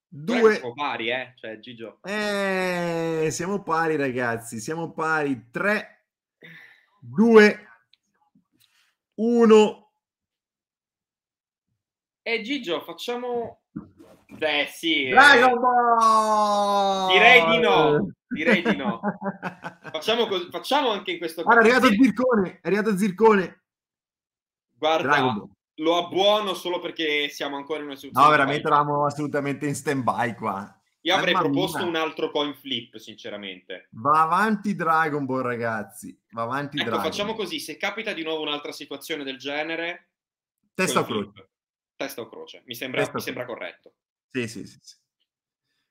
2. Siamo pari, eh? Cioè, Gigio. Eh, siamo pari, ragazzi. Siamo pari. 3, 2, 1. E Gigio, facciamo Beh, cioè, sì. Eh. Dragon Ball! Direi di no. Direi di no. facciamo, cos- facciamo anche in questo caso. Guarda, è arrivato Zircone. È arrivato Zircone. Guarda, lo abbuono solo perché siamo ancora in una situazione. No, veramente eravamo assolutamente in stand-by qua. Io avrei Mamma proposto mia. un altro coin flip, sinceramente. Va avanti Dragon Ball, ragazzi. Va avanti ecco, Dragon facciamo così, se capita di nuovo un'altra situazione del genere... Testa o croce. Testa o croce, mi sembra, mi sembra corretto. Sì, sì, sì,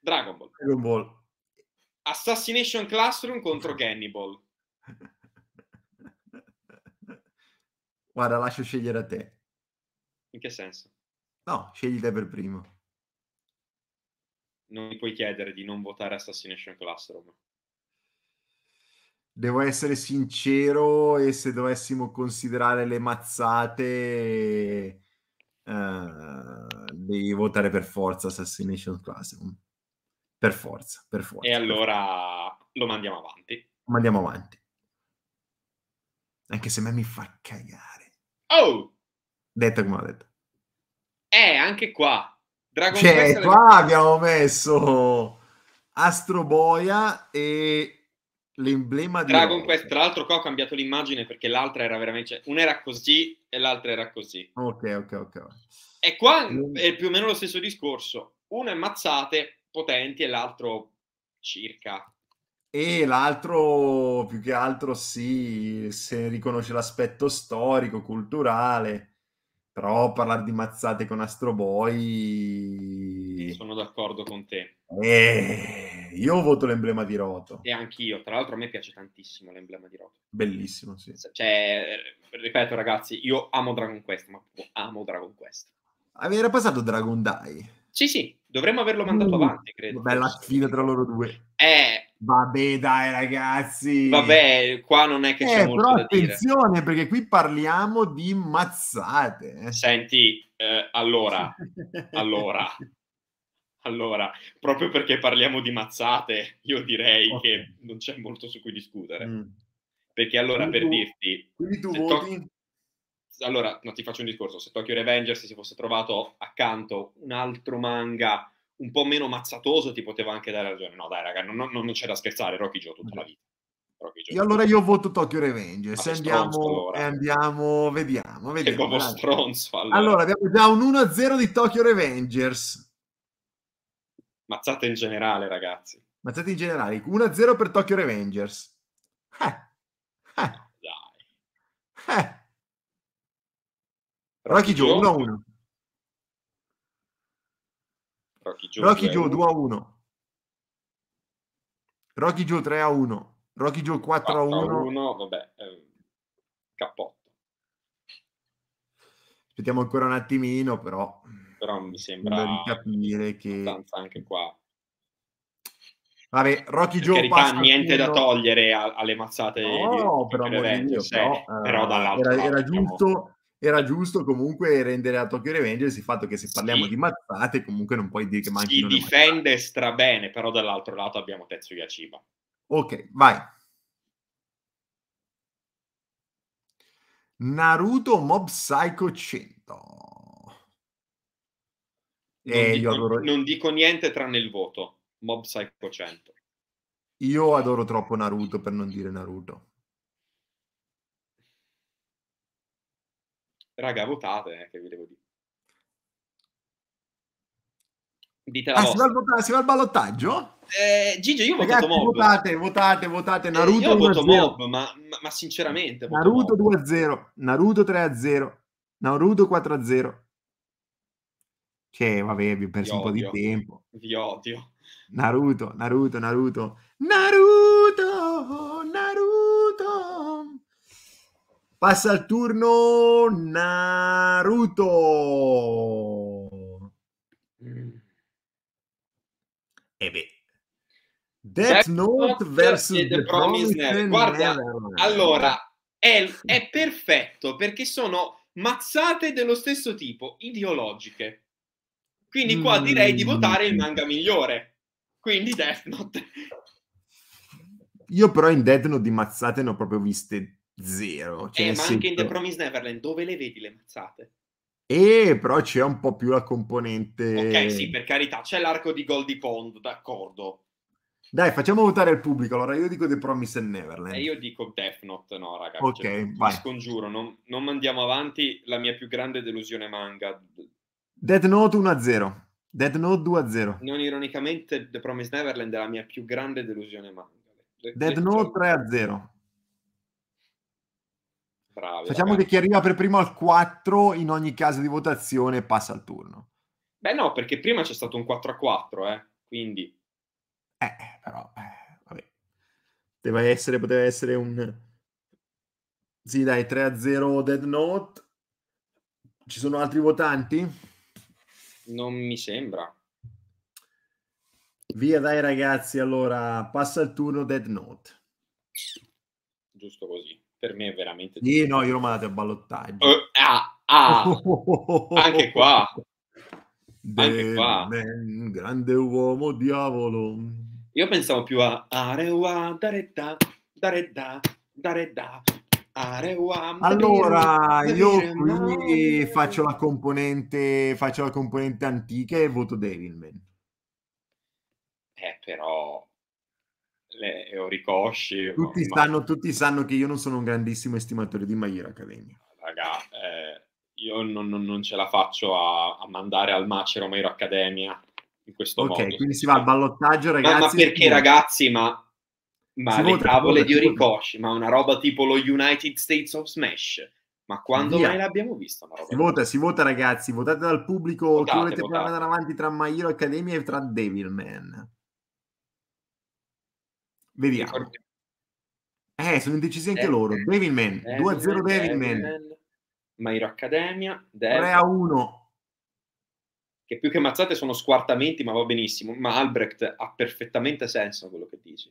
Dragon Ball. Dragon Ball. Assassination Classroom contro Cannibal. Guarda, lascio scegliere a te. In che senso? No, scegli te per primo. Non mi puoi chiedere di non votare Assassination Classroom. Devo essere sincero e se dovessimo considerare le mazzate eh, devi votare per forza Assassination Classroom. Per forza, per forza. E allora lo mandiamo avanti. Mandiamo avanti. Anche se a me mi fa cagare. Oh! Detta come ho detto. Eh, anche qua. Dragon cioè, Quest qua le... abbiamo messo Astro Boia e l'emblema di Dragon Rosa. Quest, tra l'altro qua ho cambiato l'immagine perché l'altra era veramente una era così e l'altra era così. Ok, ok, ok. E qua è più o meno lo stesso discorso. Uno è mazzate potenti e l'altro circa. E l'altro più che altro sì, se riconosce l'aspetto storico, culturale, però parlare di mazzate con Astro Boy... Sono d'accordo con te. Eh io voto l'emblema di Roto. E anch'io, tra l'altro a me piace tantissimo l'emblema di Roto. Bellissimo, sì. Cioè, ripeto ragazzi, io amo Dragon Quest, ma amo Dragon Quest. Ah, era passato Dragon Dai. Sì, sì, dovremmo averlo mandato uh, avanti, credo. Bella sfida tra loro due. Eh, Vabbè, dai, ragazzi. Vabbè, qua non è che eh, c'è molto però attenzione, dire. perché qui parliamo di mazzate. Eh. Senti, eh, allora, allora, allora, proprio perché parliamo di mazzate, io direi okay. che non c'è molto su cui discutere. Mm. Perché allora, quindi per tu, dirti... Quindi tu voti... To- allora, no, ti faccio un discorso. Se Tokyo Revengers si fosse trovato accanto un altro manga un po' meno mazzatoso, ti poteva anche dare ragione. No, dai, raga, non, non, non c'è da scherzare. Rocky Joe tutta mm. la vita. e allora io voto Tokyo Revengers. Andiamo, allora. Eh, andiamo, vediamo. vediamo che proprio stronzo. Allora. allora. abbiamo già un 1-0 di Tokyo Revengers. Mazzate in generale, ragazzi. Mazzate in generale. 1-0 per Tokyo Revengers. Eh. Eh. Dai. Eh. Rocky, Rocky Joe 1-1. Rocky Joe, Rocky Joe 2-1. Rocky Joe 3-1. Rocky Joe 4-1. Vabbè, eh, cappotto. Aspettiamo ancora un attimino, però però mi sembra di capire che anche qua. Vabbè, Rocky Joe carità, Pasqualino... niente da togliere alle mazzate no, di, di però, Dio, cioè, però, però eh, dall'altro era, era diciamo. giusto era giusto comunque rendere a Tokyo Revengers il fatto che se parliamo sì. di mazzate comunque non puoi dire che manchi si difende mazzate. strabene però dall'altro lato abbiamo Tetsuya Chiba ok vai Naruto Mob Psycho 100 eh, dico, adoro... non, dico, niente tranne il voto. Mob Psycho 100. Io adoro troppo Naruto per non dire Naruto. Raga, votate, eh, che vi devo dire. Dite la ah, si va, vota- si, va al ballottaggio? Eh, Gigio, io ho votato Mob. Votate, votate, votate. Eh, Naruto eh, io ho votato Mob, ma, ma sinceramente... Naruto 2-0, Naruto 3-0, Naruto 4-0, cioè, vabbè, vi ho perso vi un po' di tempo. Vi odio. Naruto, Naruto, Naruto. Naruto, Naruto. Passa il turno Naruto. E eh beh. Death, Death Note versus The, the Promised Never. Guarda, allora, è, è perfetto perché sono mazzate dello stesso tipo, ideologiche. Quindi qua mm. direi di mm. votare il manga migliore. Quindi Death Note. Io però in Death Note di mazzate ne ho proprio viste zero. Eh, cioè eh, ma sempre... anche in The Promise Neverland dove le vedi le mazzate? Eh, però c'è un po' più la componente... Ok, sì, per carità, c'è l'arco di Goldie Pond, d'accordo. Dai, facciamo votare il pubblico. Allora, io dico The Promise and Neverland. E eh, io dico Death Note, no, raga. Ok, cioè, vai. Mi scongiuro, non, non andiamo avanti. La mia più grande delusione manga Dead Note 1-0. Dead Note 2-0. Non ironicamente, The Promise Neverland è la mia più grande delusione manga. Le, Dead Note 3-0. Bravi, Facciamo ragazzi. che chi arriva per primo al 4 in ogni caso di votazione passa al turno. Beh no, perché prima c'è stato un 4 a 4, eh? quindi... Eh, però... Eh, vabbè. Poteva essere, poteva essere un... Sì, dai, 3 a 0 Dead Note. Ci sono altri votanti? Non mi sembra. Via dai ragazzi, allora passa il turno Dead Note. Giusto così. Per me è veramente... Sì, no, io lo mando a ballottaggio. Uh, ah, ah. Anche qua. Anche qua. Man, grande uomo, diavolo. Io pensavo più a Arewa, Daretta, Daretta, Daretta, allora, io qui faccio la componente, faccio la componente antica e voto Devilman. Eh, però le eh, Oricosci. Tutti, ma... sanno, tutti sanno che io non sono un grandissimo estimatore di Maira Academia. Raga, eh, io non, non, non, ce la faccio a, a mandare al macero Maira Academia in questo okay, modo. Ok, quindi si va al ballottaggio, ragazzi. No, ma perché, ragazzi, ma ma si le tavole di Orikoshi, ma una roba tipo lo United States of Smash. Ma quando Via. mai l'abbiamo vista? Una roba si vota, si vota, ragazzi. Votate dal pubblico che volete votate. andare avanti tra My Hero Academia e tra Devilman. Vediamo. Eh, sono indecisi anche Devil loro. Devilman, Devil 2-0 Devilman. Devil My Hero Academia, 3-1 che più che mazzate sono squartamenti, ma va benissimo. Ma Albrecht ha perfettamente senso quello che dici.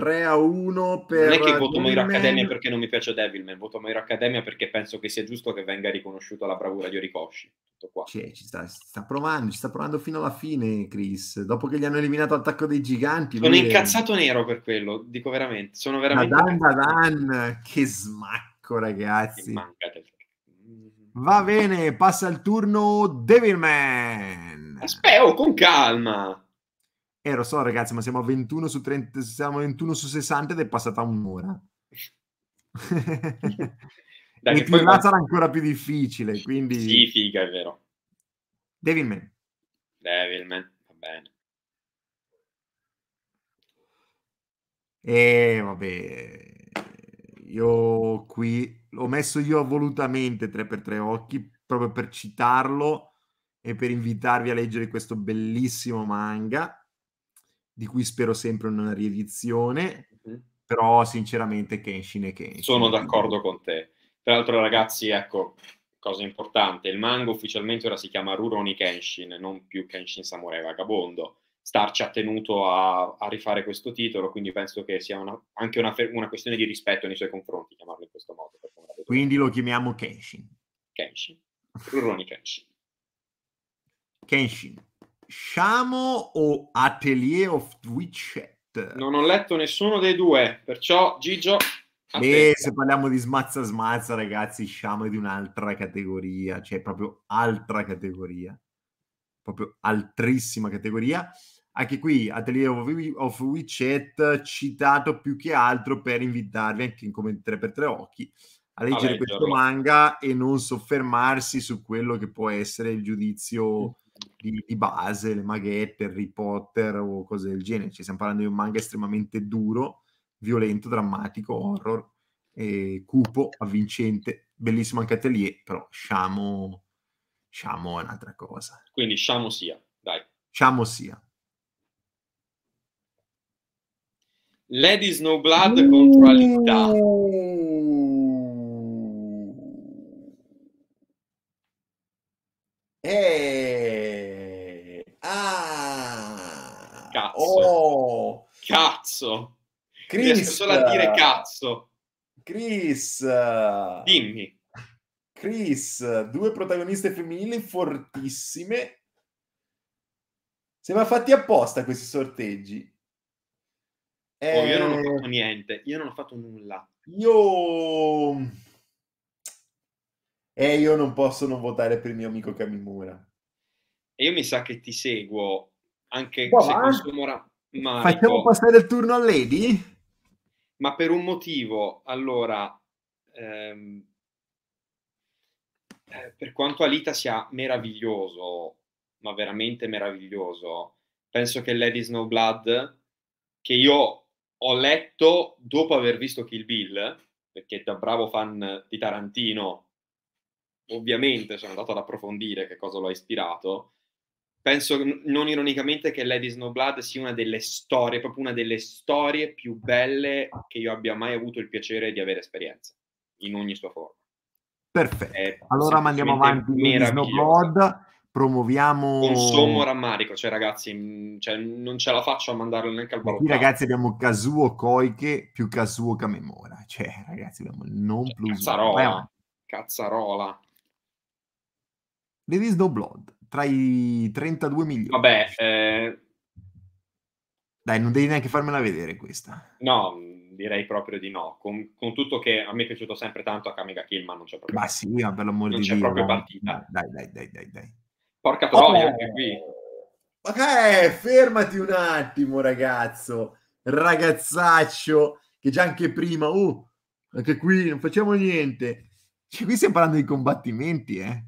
3 a 1 per... Non è che voto Moira Academia perché non mi piace Devilman, voto Moira Academia perché penso che sia giusto che venga riconosciuto la bravura di Oricosci Tutto qua. Cioè, ci sta, sta, provando, ci sta provando fino alla fine, Chris. Dopo che gli hanno eliminato l'attacco dei giganti... Sono incazzato nero per quello, dico veramente. Sono veramente... Madan, Madan, che smacco, ragazzi. Che mhm. Va bene, passa il turno Devilman. Aspetta, con calma. E eh, lo so ragazzi, ma siamo a 21 su 30, siamo a 21 su 60 ed è passata un'ora. Dai, e poi là sarà ancora più difficile, quindi... Sì, figa, è vero. Devilman. Devilman, va bene. E vabbè, io qui l'ho messo io volutamente 3x3 occhi proprio per citarlo e per invitarvi a leggere questo bellissimo manga di cui spero sempre una riedizione, mm-hmm. però sinceramente Kenshin e Kenshin. Sono d'accordo con te. Tra l'altro ragazzi, ecco, cosa importante, il manga ufficialmente ora si chiama Ruroni Kenshin, non più Kenshin Samurai Vagabondo. Starci ha tenuto a, a, rifare questo titolo, quindi penso che sia una, anche una, una, questione di rispetto nei suoi confronti chiamarlo in questo modo. Quindi lo chiamiamo Kenshin. Kenshin. Ruroni Kenshin. Kenshin. Sciamo o Atelier of Twitchet? Non ho letto nessuno dei due, perciò Gigio... E eh, se parliamo di smazza smazza, ragazzi, Sciamo è di un'altra categoria, cioè proprio altra categoria, proprio altrissima categoria. Anche qui Atelier of, of Wichet citato più che altro per invitarvi anche in come tre per tre occhi a leggere Vabbè, questo manga e non soffermarsi su quello che può essere il giudizio mm di, di, base, le maghette, Harry Potter o cose del genere. Ci cioè, stiamo parlando di un manga estremamente duro, violento, drammatico, horror, eh, cupo, avvincente, bellissimo anche Atelier, però Shamo, Shamo è un'altra cosa. Quindi Shamo sia, dai. Shamo sia. Lady Snowblood contro Alita. cazzo. Chris, Riesco solo a dire cazzo. Chris. Dimmi. Chris, due protagoniste femminili fortissime. Siamo fatti apposta questi sorteggi. Eh, oh, io non ho eh. fatto niente, io non ho fatto nulla. Io... Eh, io non posso non votare per il mio amico Kamimura. E io mi sa che ti seguo, anche no, se ma... consumo, Marco, Facciamo ecco. passare il turno a Lady? Ma per un motivo, allora, ehm, eh, per quanto Alita sia meraviglioso, ma veramente meraviglioso, penso che Lady Snowblood, che io ho letto dopo aver visto Kill Bill, perché da bravo fan di Tarantino, ovviamente sono andato ad approfondire che cosa lo ha ispirato, penso non ironicamente che Lady Snowblood sia una delle storie, proprio una delle storie più belle che io abbia mai avuto il piacere di avere esperienza, in ogni sua forma. Perfetto. È allora mandiamo avanti con Snowblood, promuoviamo... un sommo rammarico, cioè ragazzi, mm, cioè, non ce la faccio a mandarlo neanche al barocco. Qui ragazzi abbiamo Kazuo Koike più Kazuo Kamemura, cioè ragazzi abbiamo il non cioè, plus... Cazzarola, cazzarola. There is tra i 32 milioni. Vabbè, eh... dai, non devi neanche farmela vedere questa. No, direi proprio di no. Con, con tutto che a me è piaciuto sempre tanto a Kamiga Kill, ma non c'è proprio. Ma sì, ma per l'amor non c'è proprio partita. Dai, dai, dai, dai, dai. Porca troia, oh, anche qui. Ok, fermati un attimo, ragazzo, ragazzaccio, che già anche prima, uh, anche qui non facciamo niente. Cioè, qui stiamo parlando di combattimenti, eh.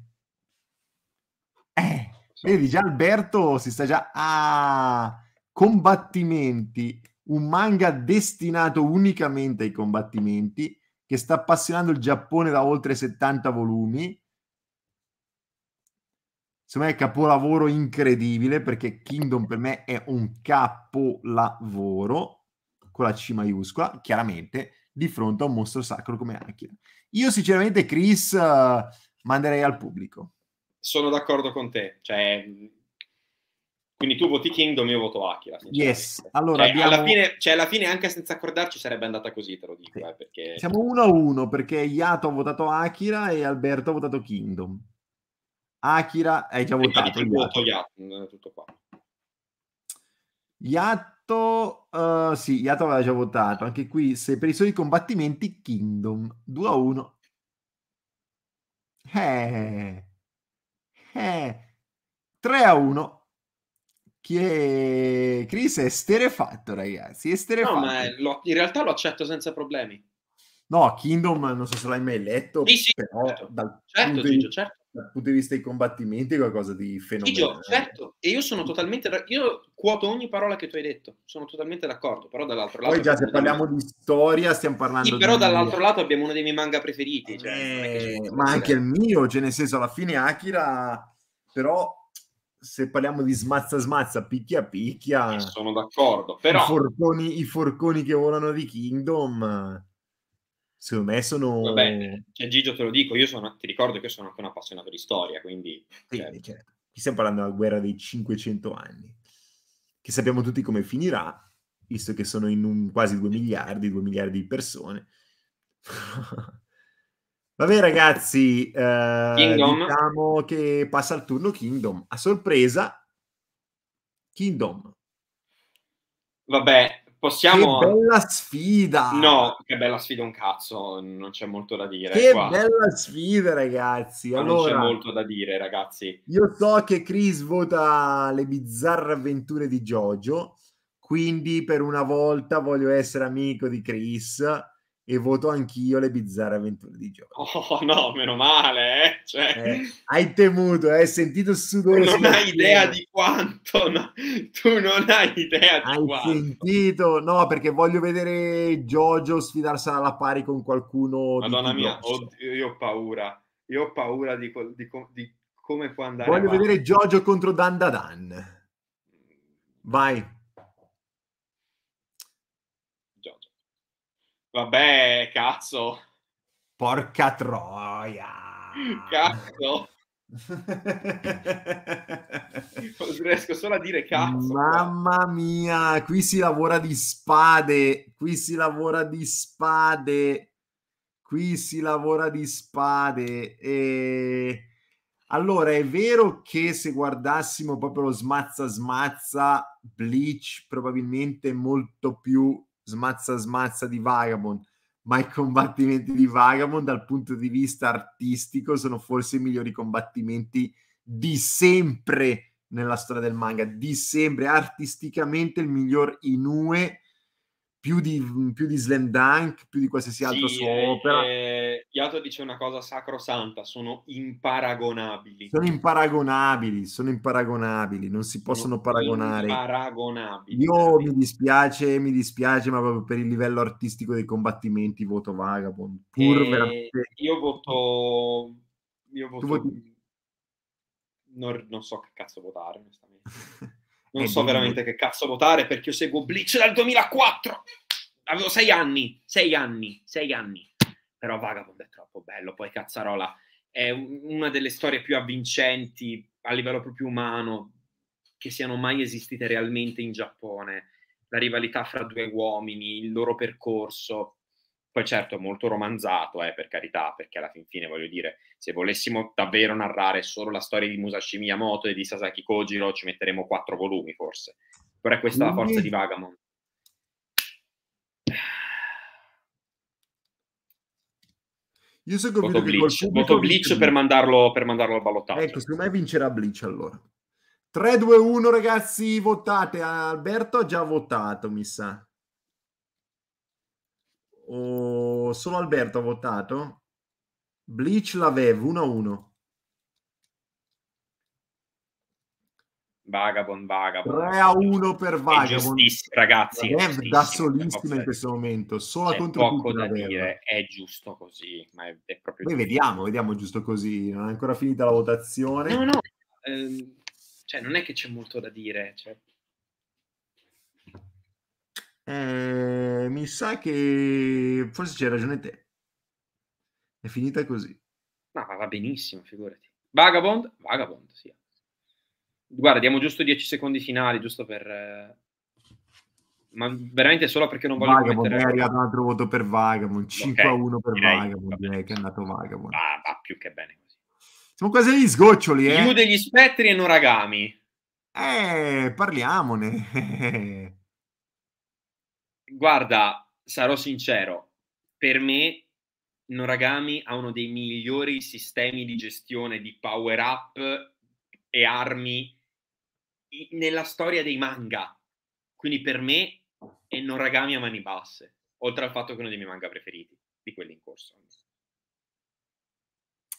Eh, vedi già Alberto si sta già a ah, combattimenti, un manga destinato unicamente ai combattimenti che sta appassionando il Giappone da oltre 70 volumi. Secondo me è capolavoro incredibile perché Kingdom per me è un capolavoro con la C maiuscola, chiaramente di fronte a un mostro sacro come Akira. Io sinceramente Chris uh, manderei al pubblico sono d'accordo con te. Cioè, quindi tu voti Kingdom, io voto Akira. Yes, allora cioè, abbiamo... alla, fine, cioè, alla fine anche senza accordarci sarebbe andata così, te lo dico. Sì. Eh, perché... Siamo uno a uno perché Iato ha votato Akira e Alberto ha votato Kingdom. Akira hai già votato. Io voto Iato, eh, tutto qua. Iato, uh, eh, sì, Iato aveva già votato. Anche qui, se per i suoi combattimenti, Kingdom 2 a 1. Eh... Eh, 3 a 1. Chi Chris è esterefatto, ragazzi. È esterefatto. No, ma lo, in realtà lo accetto senza problemi. No, Kingdom non so se l'hai mai letto. Sì, sì, però certo. dal certo, punto Gigio, di... certo dal punto di vista dei combattimenti è qualcosa di fenomenale. Gigi, certo, e io sono totalmente, io quoto ogni parola che tu hai detto, sono totalmente d'accordo, però dall'altro lato... Poi già se parliamo di storia stiamo parlando sì, però di... dall'altro lato abbiamo uno dei miei manga preferiti. Cioè, eh, ma anche il mio, cioè nel senso alla fine Akira, però se parliamo di smazza smazza, picchia picchia... Eh, sono d'accordo, però... I forconi, I forconi che volano di Kingdom Secondo me sono... Vabbè, cioè Gigio te lo dico, io sono, ti ricordo che sono anche un appassionato di storia, quindi... Cioè... certo. Qui stiamo parlando della guerra dei 500 anni, che sappiamo tutti come finirà, visto che sono in un, quasi 2 miliardi, 2 miliardi di persone. Vabbè ragazzi, eh, diciamo che passa il turno Kingdom. A sorpresa, Kingdom. Vabbè, Possiamo... Che bella sfida! No, che bella sfida un cazzo, non c'è molto da dire. Che qua. bella sfida, ragazzi! Allora, non c'è molto da dire, ragazzi. Io so che Chris vota le bizzarre avventure di Jojo, quindi per una volta voglio essere amico di Chris e voto anch'io le bizzarre avventure di gioco. Oh no, meno male, eh? Cioè... Eh, hai temuto, hai sentito il sudore. Non hai idea di quanto, no. tu non hai idea di hai quanto. Hai sentito, no, perché voglio vedere Jojo sfidarsela alla pari con qualcuno. Madonna mia, oddio, io ho paura, io ho paura di, di, di come può andare. Voglio avanti. vedere Jojo contro Dan Dan. Vai. Vabbè, cazzo. Porca troia. Cazzo. riesco solo a dire cazzo mamma mia qui si lavora di spade qui si lavora di spade qui si lavora di spade e allora è vero che se guardassimo proprio lo smazza smazza bleach probabilmente molto più smazza smazza di Vagabond, ma i combattimenti di Vagabond dal punto di vista artistico sono forse i migliori combattimenti di sempre nella storia del manga, di sempre artisticamente il miglior Inoue più di, più di Slam Dunk, più di qualsiasi altra sì, sua eh, opera. Eh, Yato dice una cosa sacrosanta, sono imparagonabili. Sono imparagonabili, sono imparagonabili, non si possono sono paragonare. Imparagonabili. Io mi dispiace, mi dispiace, ma proprio per il livello artistico dei combattimenti voto Vagabond. Pur eh, veramente... Io voto... Io voto... Non, non so che cazzo votare, onestamente. non eh, so veramente che cazzo votare perché io seguo Bleach dal 2004. Avevo sei anni, sei anni, sei anni. Però Vagabond è troppo bello, poi Cazzarola è una delle storie più avvincenti a livello proprio umano che siano mai esistite realmente in Giappone. La rivalità fra due uomini, il loro percorso, poi certo è molto romanzato, eh, per carità, perché alla fin fine voglio dire, se volessimo davvero narrare solo la storia di Musashi Miyamoto e di Sasaki Kojiro ci metteremo quattro volumi forse. Però è questa la forza di Vagamon. Io sono convinto voto che Bleach, voto Bleach per mandarlo, per mandarlo al ballottaggio. Ecco, secondo me vincerà Bleach allora. 3, 2, 1 ragazzi, votate. Alberto ha già votato, mi sa. Oh, solo Alberto ha votato. Bleach l'avevo 1-1. Vagabond, Vagabond. 3 a 1 per Vagabond. ragazzi. È da solissima in questo momento, sola contro poco da dire, è giusto così, ma è, è proprio Noi vediamo, vediamo giusto così, non è ancora finita la votazione. No, no, ehm, cioè non è che c'è molto da dire, cioè, eh, mi sa che forse c'è ragione te. È finita così. Ma va benissimo, figurati. Vagabond, Vagabond, sì. Guarda, diamo giusto 10 secondi finali, giusto per... Eh, ma veramente solo perché non voglio Vagabond, commettere... è arrivato un altro voto per Vagabond, 5 okay, a 1 per direi, Vagabond, direi eh, che è andato Vagabond. Ah, va più che bene così. Siamo quasi agli sgoccioli, eh? Giù degli spettri e noragami. Eh, parliamone. guarda, sarò sincero, per me Noragami ha uno dei migliori sistemi di gestione di power up e armi nella storia dei manga. Quindi per me è Noragami a mani basse, oltre al fatto che è uno dei miei manga preferiti, di quelli in corso.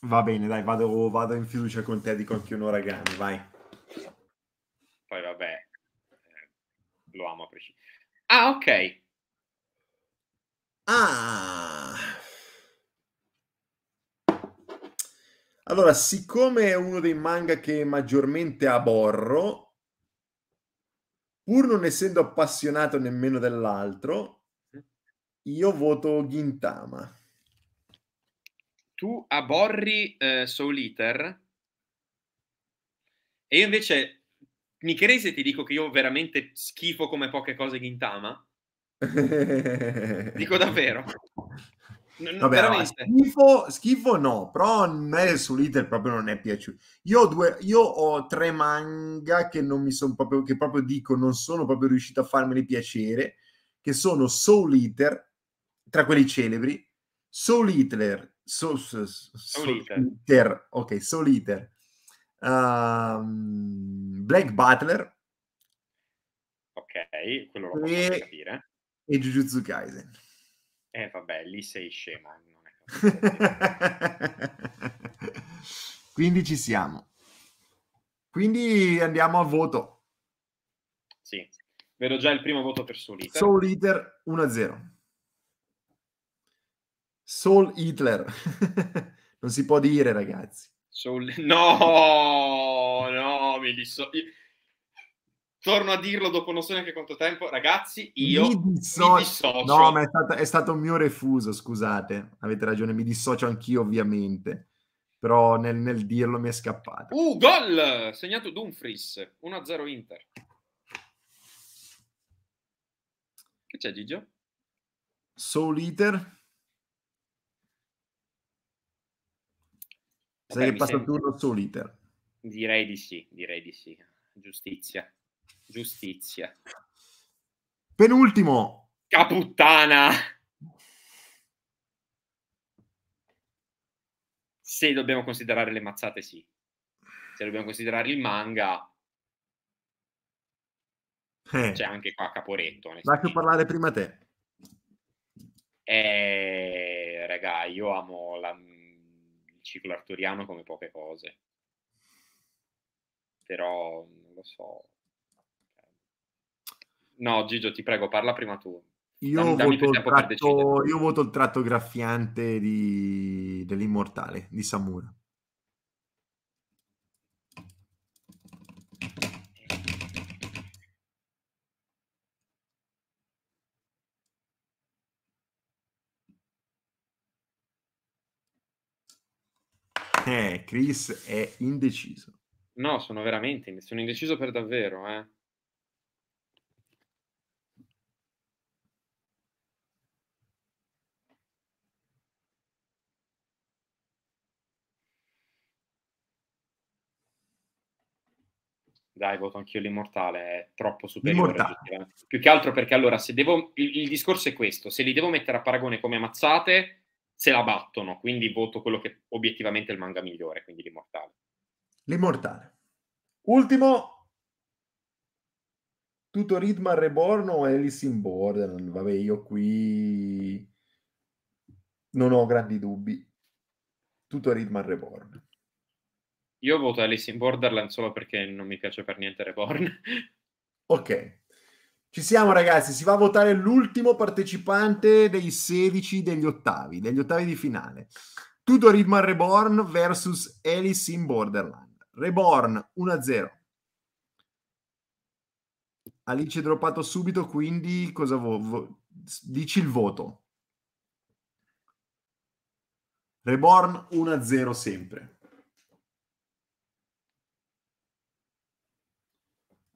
Va bene, dai, vado, vado in fiducia con te, dico anche un Noragami, vai. Poi vabbè, eh, lo amo a prescindere. Ah, ok. Ah. Allora, siccome è uno dei manga che maggiormente aborro, pur non essendo appassionato nemmeno dell'altro, io voto Gintama. Tu aborri eh, Soul Eater? E io invece se ti dico che io veramente schifo come poche cose Gintama. dico davvero. Non, Vabbè, no, schifo, schifo, no, però a me sull'iter proprio non è piaciuto. Io ho, due, io ho tre manga che non mi sono proprio, che proprio dico non sono proprio riuscito a farmeli piacere, che sono Soul Eater, tra quelli celebri, Soul Hitler, Soul, Soul, Soul, Soul Eater, ok, Soul Eater, Ehm, Black Butler. Ok, quello lo posso e, capire. E Jujutsu Kaisen. Eh vabbè, lì sei scema. Quindi ci siamo. Quindi andiamo a voto. Sì, vedo già il primo voto per Soul Eater. Soul Eater 1-0. Soul Hitler. non si può dire, ragazzi. Soul... No, no, mi disso... Torno a dirlo dopo non so neanche quanto tempo, ragazzi, io mi, disso... mi dissocio. No, ma è stato, è stato, un mio refuso, scusate, avete ragione, mi dissocio anch'io ovviamente, però nel, nel dirlo mi è scappato. Uh, gol! Segnato Dumfries, 1-0 Inter. Che c'è Gigio? Soul Eater? Sai che passa il turno al Direi di sì, direi di sì. Giustizia. Giustizia. Penultimo. Caputtana. Se dobbiamo considerare le mazzate, sì. Se dobbiamo considerare il manga, eh. c'è anche qua Caporetto. Lascio parlare prima te. Eh, raga, io amo la ciclo arturiano come poche cose. Però non lo so. No, Gigio, ti prego, parla prima tu. Io, dammi, voto, dammi il tratto, io voto il tratto graffiante di, dell'immortale di Samura. Eh, Chris è indeciso. No, sono veramente indeciso, sono indeciso per davvero, eh. dai, voto anch'io l'immortale, è troppo superiore. Immortale. Più che altro perché allora, se devo, il, il, discorso è questo, se li devo mettere a paragone come ammazzate, se la battono, quindi voto quello che obiettivamente è il manga migliore, quindi l'immortale. L'immortale. Ultimo, tutto Ritman Reborn o Alice in Borderland? Vabbè, io qui non ho grandi dubbi. Tutto Ritman Reborn. Io voto Alice in Borderland solo perché non mi piace per niente Reborn. ok, ci siamo ragazzi, si va a votare l'ultimo partecipante dei 16 degli ottavi, degli ottavi di finale. Tudor Ridman Reborn vs Alice in Borderland. Reborn 1-0. Alice è droppato subito, quindi cosa vo-, vo- dici il voto? Reborn 1-0 sempre.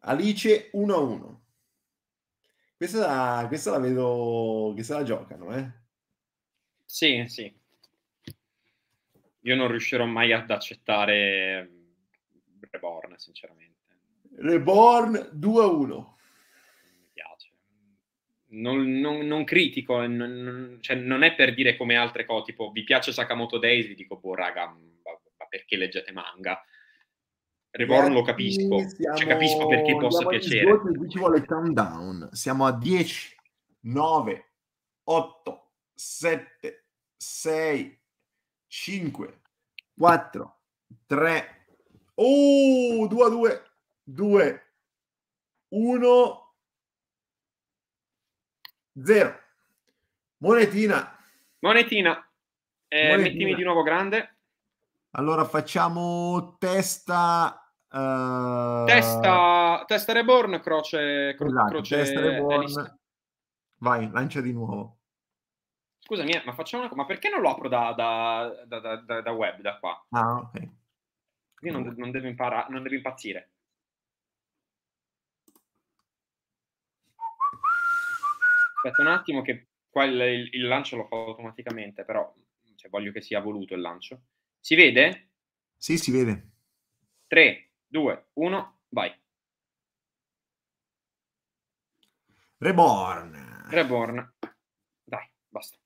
Alice 1-1. Questa, questa la vedo che se la giocano, eh? Sì, sì. Io non riuscirò mai ad accettare Reborn, sinceramente. Reborn 2-1. Mi piace. Non, non, non critico, non, cioè non, è per dire come altre cose, tipo vi piace Sakamoto Days, vi dico, boh raga, ma perché leggete manga? Reborn lo capisco, cioè, siamo... cioè, capisco perché possa piacere. Sgoti, ci vuole countdown. Siamo a 10, 9, 8, 7, 6, 5, 4, 3, oh, 2 a 2, 2, 1, 0. Monetina. Monetina. Eh, Monetina. Mettimi di nuovo grande. Allora facciamo testa Testa, eh, testa Reborn, croce, cro- esatto, croce testa Reborn. Vai, lancia di nuovo. Scusami, eh, ma facciamo una cosa, ma perché non lo apro da, da, da, da, da web, da qua? Ah, ok. Io non, non, devo, imparare, non devo impazzire. Aspetta un attimo che qua il, il, il lancio lo fa automaticamente, però cioè, voglio che sia voluto il lancio. Si vede? Sì, si vede. 3, 2, 1, vai. Reborn. Reborn. Dai, basta.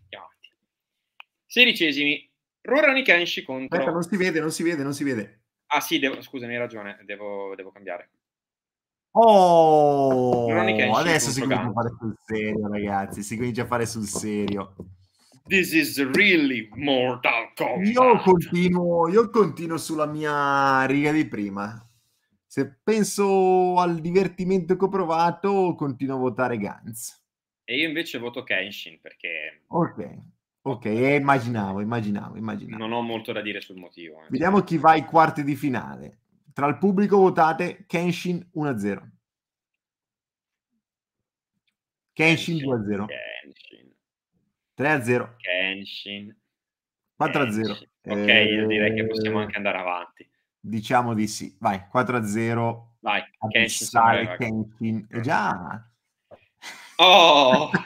Andiamo avanti. Sedicesimi. Rorani Kenshi contro... Aspetta, non si vede, non si vede, non si vede. Ah sì, devo... scusami, hai ragione, devo, devo cambiare. Oh, adesso si comincia a fare sul serio, ragazzi. Si comincia a fare sul serio. This is really Mortal Kombat. Io continuo, io continuo sulla mia riga di prima. Se penso al divertimento che ho provato, continuo a votare Gans. E io invece voto Kenshin perché... Ok, ok, immaginavo, immaginavo, immaginavo. Non ho molto da dire sul motivo. Eh. Vediamo chi va ai quarti di finale. Tra il pubblico votate Kenshin 1-0. Kenshin 2-0. Kenshin. 3 a 0. Kenshin. 4 a 0. Ok, eh, io direi che possiamo eh, anche andare avanti. Diciamo di sì. Vai, 4 a 0. Vai, Kenshin. Sale, Kenshin. Eh già. Oh!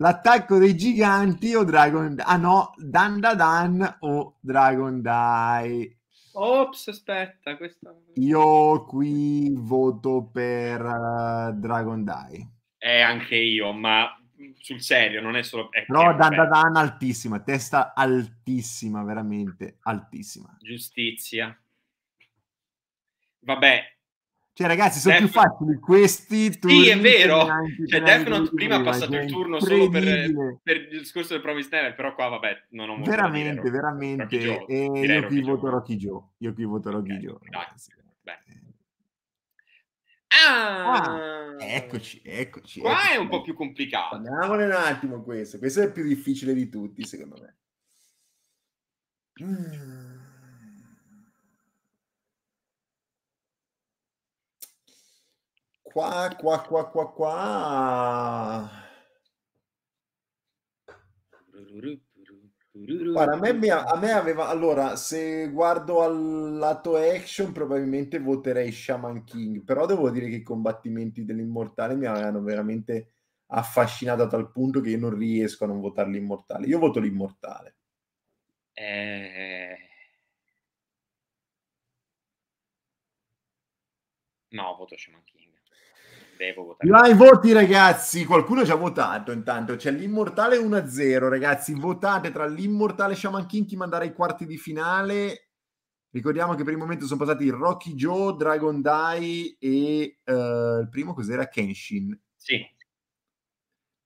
L'attacco dei giganti o Dragon... Ah no, Dan Dan o Dragon Dai. Ops, aspetta, questa... Io qui voto per uh, Dragon Dai. Eh, anche io, ma mm, sul serio, non è solo... Eh, è Però Dan Dan altissima, testa altissima, veramente altissima. Giustizia. Vabbè. Cioè ragazzi, sono Def... più facili questi turni. Sì, è vero. Cioè, Death Note prima ha passato il turno solo per, per, il discorso del Promise Never, però qua vabbè, non ho molto Veramente, veramente. Rocky Joe. Io, qui Rocky Joe. io qui voto Rocky Joe. Io qui voto Rocky Joe. Beh, Ah, ah, eccoci, eccoci. Qua eccoci. è un po' più complicato. Parliamone un attimo questo. Questo è il più difficile di tutti, secondo me. Mm. Qua, qua, qua, qua, qua. Guarda, a me, a me aveva allora se guardo al lato action probabilmente voterei Shaman King però devo dire che i combattimenti dell'immortale mi avevano veramente affascinato a tal punto che io non riesco a non votare l'immortale io voto l'immortale eh... no voto Shaman King devo votare. Là voti, ragazzi. Qualcuno ci ha votato intanto. C'è l'immortale 1-0, ragazzi. Votate tra l'immortale Shaman King chi mandare ai quarti di finale. Ricordiamo che per il momento sono passati Rocky Joe, Dragon Dai e uh, il primo cos'era Kenshin. Sì.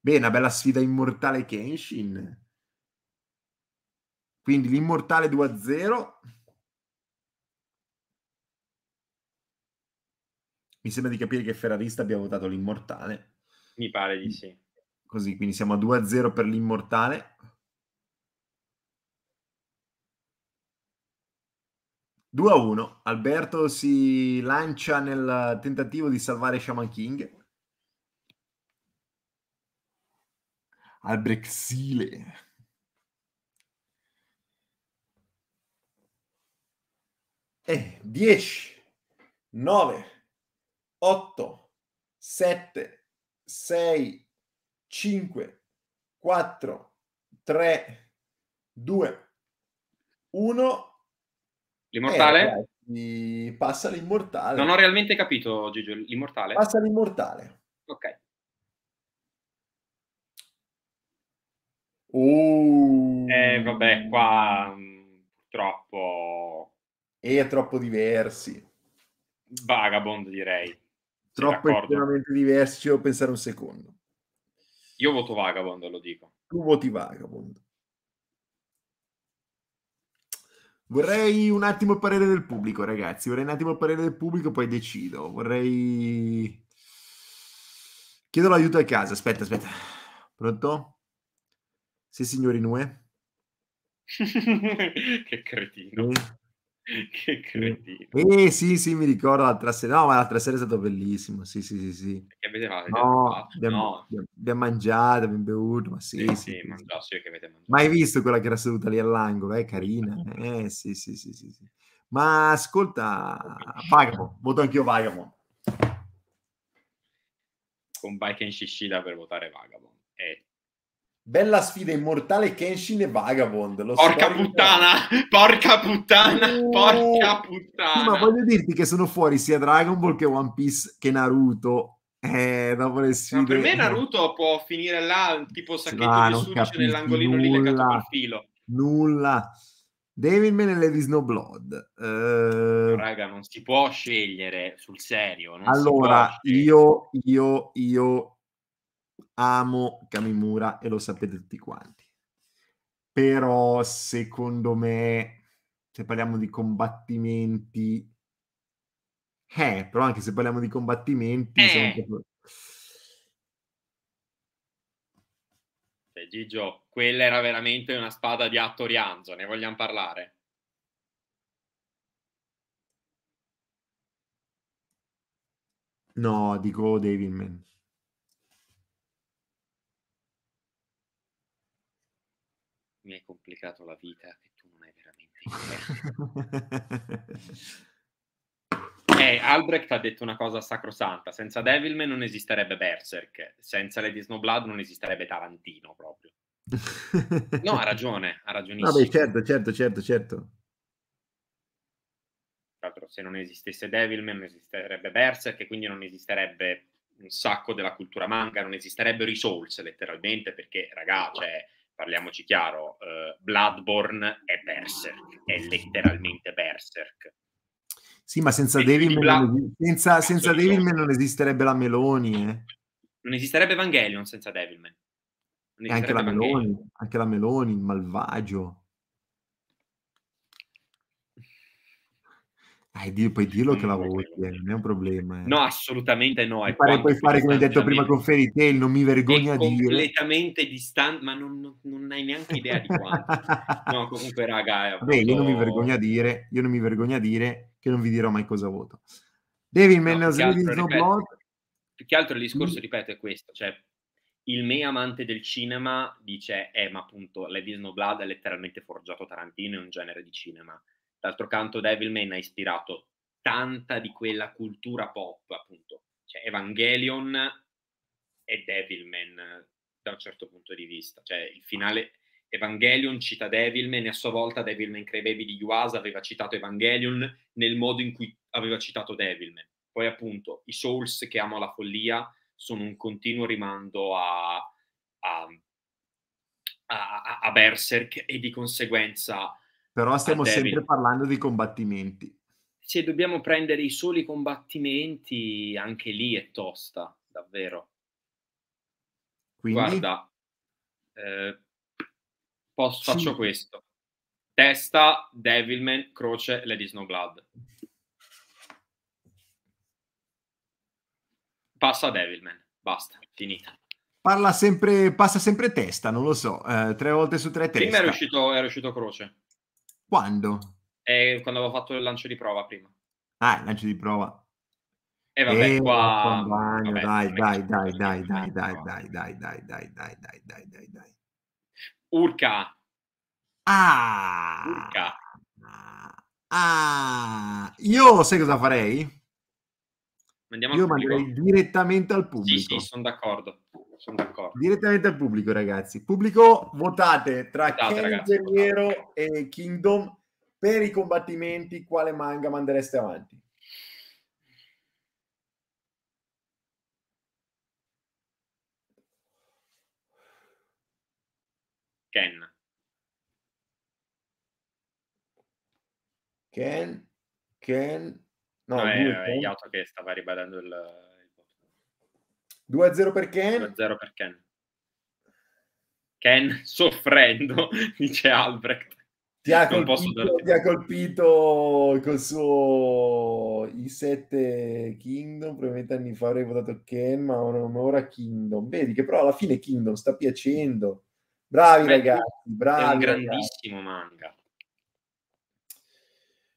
Beh, una bella sfida immortale Kenshin. Quindi l'immortale 2-0. Mi sembra di capire che Ferrarista abbia votato l'immortale. Mi pare di sì. Così, quindi siamo a 2-0 per l'immortale. 2-1. Alberto si lancia nel tentativo di salvare Shaman King. Albrexile. Eh, 10, 9, 8, 7, 6, 5, 4, 3, 2, 1. L'immortale? Eh, passa l'immortale. Non ho realmente capito, Gigio, l'immortale? Passa l'immortale. Ok. Uh. Eh, vabbè, qua mm, purtroppo... E troppo diversi. Vagabond, direi troppo estremamente diversi, ci devo pensare un secondo. Io voto Vagabond, lo dico. Tu voti Vagabond. Vorrei un attimo il parere del pubblico, ragazzi. Vorrei un attimo il parere del pubblico, poi decido. Vorrei. Chiedo l'aiuto a casa. Aspetta, aspetta. Pronto? Sì, signori Nue. che cretino. Sì. che cretino. Eh sì, sì, mi ricordo l'altra sera. No, ma l'altra sera è stato bellissimo. Sì, sì, sì, sì. Che avete fatto? No, abbiamo, no. abbiamo mangiato, abbiamo bevuto, ma sì. Sì, sì, sì, mangiato, sì. Ma hai visto quella che era seduta lì all'angolo? È eh? carina. Eh sì, sì, sì, sì, sì. Ma ascolta, Vagamo, voto anch'io Vagamo. Con Bike in Sicilia per votare Vagabond. E Bella sfida immortale Kenshin e Vagabond. porca puttana, porca puttana, oh, porca puttana. Ma voglio dirti che sono fuori sia Dragon Ball che One Piece che Naruto. Eh, dopo le sfide... per me eh. Naruto può finire là, tipo sacchetto di sushi nell'angolino nulla, lì legato col filo. Nulla. Devilman e Lady Snow Blood. Uh... Eh, Raga, non si può scegliere sul serio. allora, io, io, io, amo Kamimura e lo sapete tutti quanti. Però secondo me, se parliamo di combattimenti, eh, però anche se parliamo di combattimenti, eh. sono Beh, Gigio, quella era veramente una spada di atto Rianzo, ne vogliamo parlare? No, dico Devilman. mi hai complicato la vita che tu non hai veramente eh, Albrecht ha detto una cosa sacrosanta, senza Devilman non esisterebbe Berserk, senza Lady Snowblood non esisterebbe Tarantino proprio. No, ha ragione, ha ragionissimo. Vabbè, certo, certo, certo, certo. Altro, se non esistesse Devilman non esisterebbe Berserk, e quindi non esisterebbe un sacco della cultura manga, non esisterebbero i Souls letteralmente, perché ragazzi, cioè parliamoci chiaro, eh, Bloodborne è Berserk, è letteralmente Berserk. Sì, ma senza Devilman Devil, senza, senza Devilman non esisterebbe la Meloni. Eh. Non esisterebbe Evangelion senza Devilman. Non anche la, Meloni, anche la Meloni, il malvagio. Eh, Dio, puoi dirlo che l'avevo utile, non è un problema. Eh. No, assolutamente no. È pare, puoi fare come hai detto prima con Fairy Tail, non mi vergogno a dire. completamente distante, ma non, non, hai neanche idea di quanto. no, comunque raga... Appunto... Beh, io non mi vergogno a dire, io non mi vergogno a dire che non vi dirò mai cosa voto. Devilman no, Snowblood... Più, che altro il discorso, mm. ripeto, è questo, cioè il me amante del cinema dice, eh, ma appunto, Lady Snowblood ha letteralmente forgiato Tarantino, è un genere di cinema D'altro canto Devilman ha ispirato tanta di quella cultura pop, appunto. Cioè Evangelion e Devilman da un certo punto di vista. Cioè il finale Evangelion cita Devilman e a sua volta Devilman Crybaby di Yuasa aveva citato Evangelion nel modo in cui aveva citato Devilman. Poi appunto i Souls che amo la follia sono un continuo rimando a, a, a, a Berserk e di conseguenza però ah, stiamo sempre parlando di combattimenti. Se dobbiamo prendere i soli combattimenti, anche lì è tosta, davvero. Quindi... Guarda, eh, posso, sì. faccio questo. Testa, Devilman, Croce, Lady Snowblood. Passa Devilman, basta, finita. Parla sempre, passa sempre testa, non lo so, eh, tre volte su tre testa. Prima era uscito, è riuscito Croce. Quando? Eh, quando avevo fatto il lancio di prova prima. Ah, il lancio di prova. E eh, vabbè, eh, qua... Bagno, dai, dai, dai, dai, dai, dai, dai, dai, dai, dai, dai, dai, dai, dai, dai. Urca. Ah! Urca. Ah! Io sai cosa farei? Andiamo Io manderei direttamente al pubblico. Sì, sì, sono d'accordo sono d'accordo. Direttamente al pubblico, ragazzi. Pubblico, votate tra votate, e Kingdom per i combattimenti. Quale manga mandereste avanti? Ken. Ken, Ken, no, no è, è Yato che stava ribadendo il, 2-0 per Ken. 2-0 per Ken. Ken soffrendo, dice Albrecht. Ti ha, colpito, ti ha colpito, col suo i 7 Kingdom, probabilmente anni fa avrei votato Ken, ma ora Kingdom. Vedi che però alla fine Kingdom sta piacendo. Bravi Beh, ragazzi, bravi. È un grandissimo ragazzi. manga.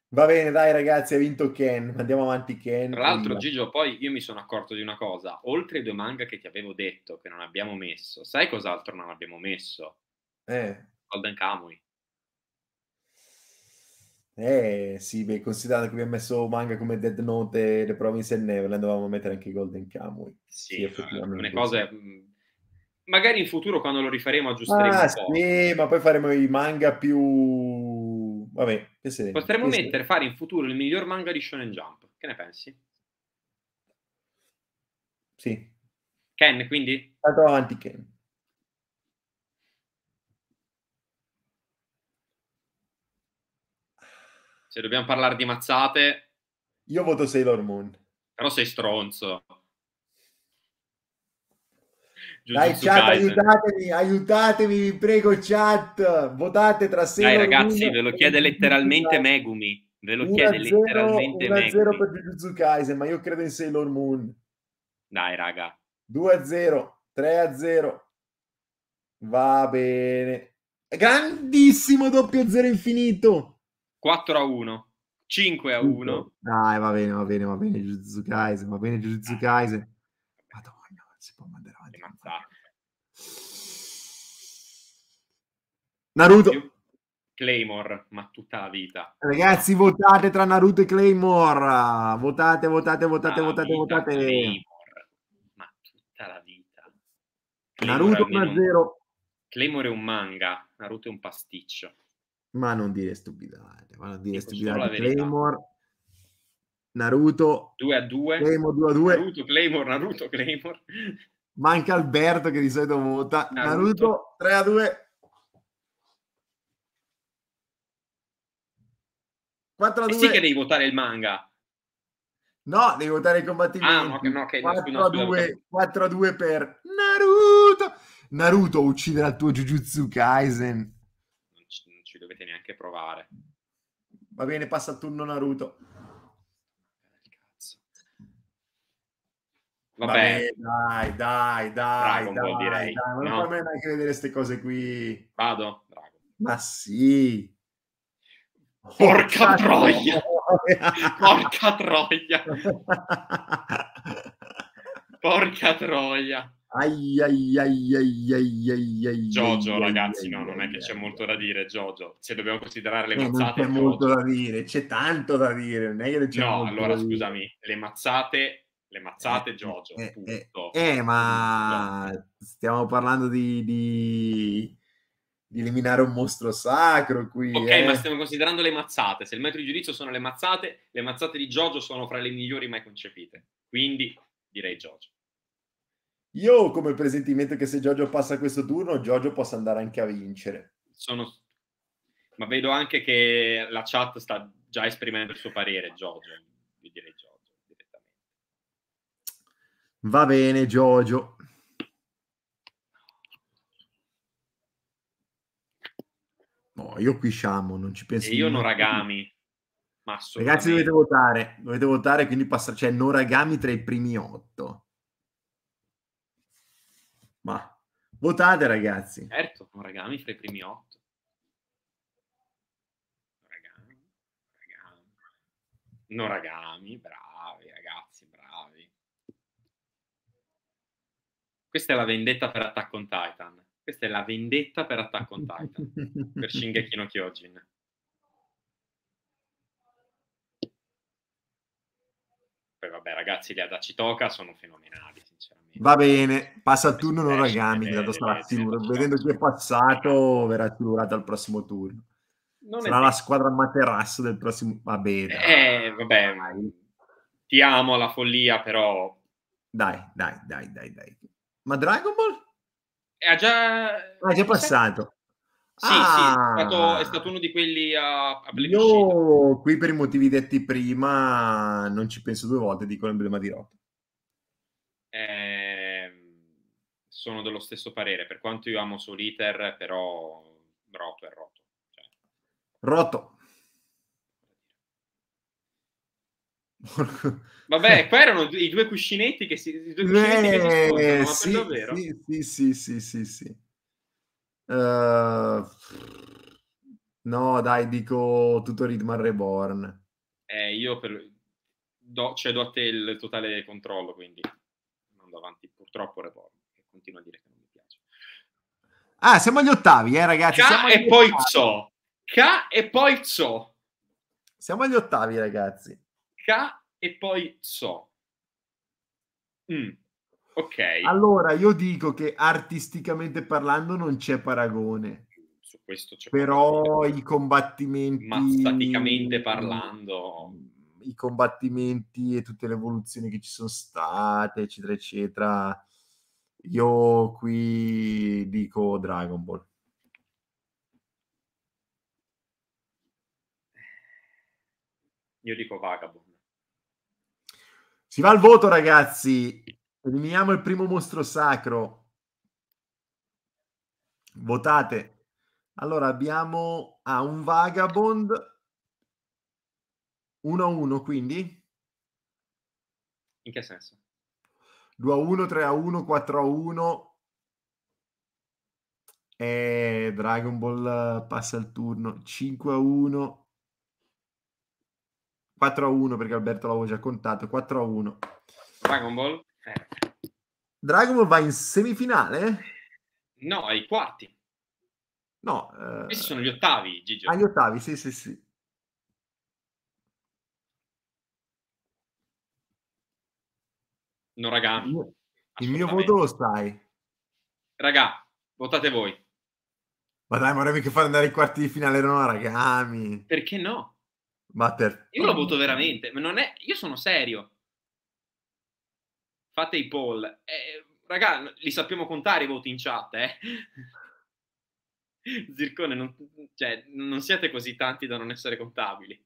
Va bene, dai ragazzi, ha vinto Ken. Andiamo avanti, Ken. Tra l'altro, Gigio, poi io mi sono accorto di una cosa. Oltre ai due manga che ti avevo detto che non abbiamo messo, sai cos'altro non abbiamo messo? Eh. Golden Kamui. Eh sì, beh, considerato che abbiamo messo manga come Dead Note e The Province and Neverland, dovevamo mettere anche Golden Kamui. Sì, sì alcune cose magari in futuro quando lo rifaremo aggiusteremo ah, sì, ma poi faremo i manga più vabbè, Potremmo mettere, fare in futuro il miglior manga di Shonen Jump. Che ne pensi? Sì. Ken, quindi? Vado avanti, Ken. Se dobbiamo parlare di mazzate... Io voto Sailor Moon. Però sei stronzo. Dai, chat, aiutatemi, aiutatemi, vi prego, chat. Votate tra sé. Dai, ragazzi, ve lo chiede letteralmente Megumi. Ve lo chiede 0, letteralmente 1-0 per Jujutsu Kaisen, ma io credo in Sailor Moon. Dai, raga. 2-0, 3-0. Va bene. Grandissimo doppio 0 infinito. 4 a 1. 5 a 1. Dai, va bene, va bene, va bene. Jujutsu Kaisen, va bene Jujutsu Kaisen. Madonna, si può mandare Naruto. Claymore, ma tutta la vita. Ragazzi, votate tra Naruto e Claymore. Votate, votate, votate, la votate, votate. Claymore, ma tutta la vita. Claymore Naruto 1-0. Claymore è un manga, Naruto è un pasticcio. Ma non dire stupidate, ma non dire stupidate. Claymore, Naruto 2 a 2. Claymore 2 a 2. Naruto, Claymore, Naruto, Claymore. Manca Alberto che di solito vota. Naruto, Naruto 3 a 2. 4 a 2. Eh sì che devi votare il manga. No, devi votare i combattimenti. Ah, no, no, okay, 4, no, 2, 4 a 2 per Naruto. Naruto ucciderà il tuo Jujutsu Kaisen. Non ci, non ci dovete neanche provare. Va bene, passa il turno Naruto. Vabbè. Vabbè. dai, dai, dai, Dragon dai, Ball, dai, non no. fammi neanche vedere queste cose qui. Vado, Dragon. Ma sì. Porca troia! Porca troia! Porca troia! Ai, ai, ai, Jojo, ragazzi, no, non è che c'è molto da dire. Jojo, se dobbiamo considerare le no, mazzate. Non c'è molto da dire, c'è tanto da dire. Non è che c'è no, allora scusami, le mazzate, le mazzate, eh, Jojo. Eh, eh, eh ma no. stiamo parlando di... di di eliminare un mostro sacro qui. Ok, eh. ma stiamo considerando le mazzate. Se il metro di giudizio sono le mazzate, le mazzate di Giorgio sono fra le migliori mai concepite. Quindi direi Giorgio. Io ho come presentimento che se Giorgio passa questo turno, Giorgio possa andare anche a vincere. Sono... Ma vedo anche che la chat sta già esprimendo il suo parere, Giorgio. Vi direi Giorgio direttamente. Va bene, Giorgio. No, io qui sciamo, non ci penso. E io Noragami. Ragazzi, dovete votare, dovete votare, quindi passare, cioè Noragami tra i primi otto. Ma votate, ragazzi. Certo, Noragami tra i primi otto. Noragami, Noragami. Noragami, bravi ragazzi, bravi. Questa è la vendetta per Attack on Titan. Questa è la vendetta per Attack on Titan, per Shingeki no Kyojin. Poi vabbè ragazzi, le Adachitoka sono fenomenali, sinceramente. Va bene, passa il turno eh, eh, non dato sarà eh, Silur. Vedendo chi è passato, verrà Silurato al prossimo turno. Non sarà la squadra materasso del prossimo... Va bene. Eh, vabbè, Dai. ti amo alla follia, però... Dai, dai, dai, dai, dai. Ma Dragon Ball? Eh, ha già... Ah, già passato. Sì, ah, sì, è stato, è ah. stato, uno di quelli a, a Io qui per i motivi detti prima non ci penso due volte, dico l'emblema di Rock. Eh, sono dello stesso parere, per quanto io amo Soliter, però Roto è Roto. Cioè. Roto. Vabbè, eh. qua erano i due cuscinetti che si... I due eh, cuscinetti eh, che si eh, sì, davvero? Sì, sì, sì, sì, sì, Uh, no, dai, dico tutto Ritman Reborn. Eh, io per... do, cedo cioè, a te il totale controllo, quindi andando avanti. Purtroppo Reborn, che continua a dire che non mi piace. Ah, siamo agli ottavi, eh, ragazzi. K e poi ciò. K e poi Zo. Siamo agli ottavi, ragazzi. K e poi So. Mm. Ok. Allora io dico che artisticamente parlando non c'è paragone. Su questo c'è Però paragone. i combattimenti... Ma staticamente parlando... I combattimenti e tutte le evoluzioni che ci sono state, eccetera, eccetera. Io qui dico Dragon Ball. Io dico Vagabond. Si va al voto, ragazzi. Eliminiamo il primo mostro sacro. Votate. Allora abbiamo ah, un Vagabond 1 a 1, quindi? In che senso? 2 a 1, 3 a 1, 4 a 1. E eh, Dragon Ball eh, passa il turno 5 a 1. 4 a 1 perché Alberto l'avevo già contato, 4 a 1. Dragon Ball? Eh. Dragon Ball va in semifinale? No, ai quarti. No. Eh... Questi sono gli ottavi, Gigi. Ah, ottavi, sì, sì, sì. No, raga. Il mio voto lo sai. Raga, votate voi. Ma dai, ma vorrei mica fare andare ai quarti di finale, no, ragami. Perché no? Ma per... Io lo voto veramente, ma non è... Io sono serio. Fate i poll. Eh, raga, li sappiamo contare i voti in chat, eh. Zircone, non, cioè, non siete così tanti da non essere contabili.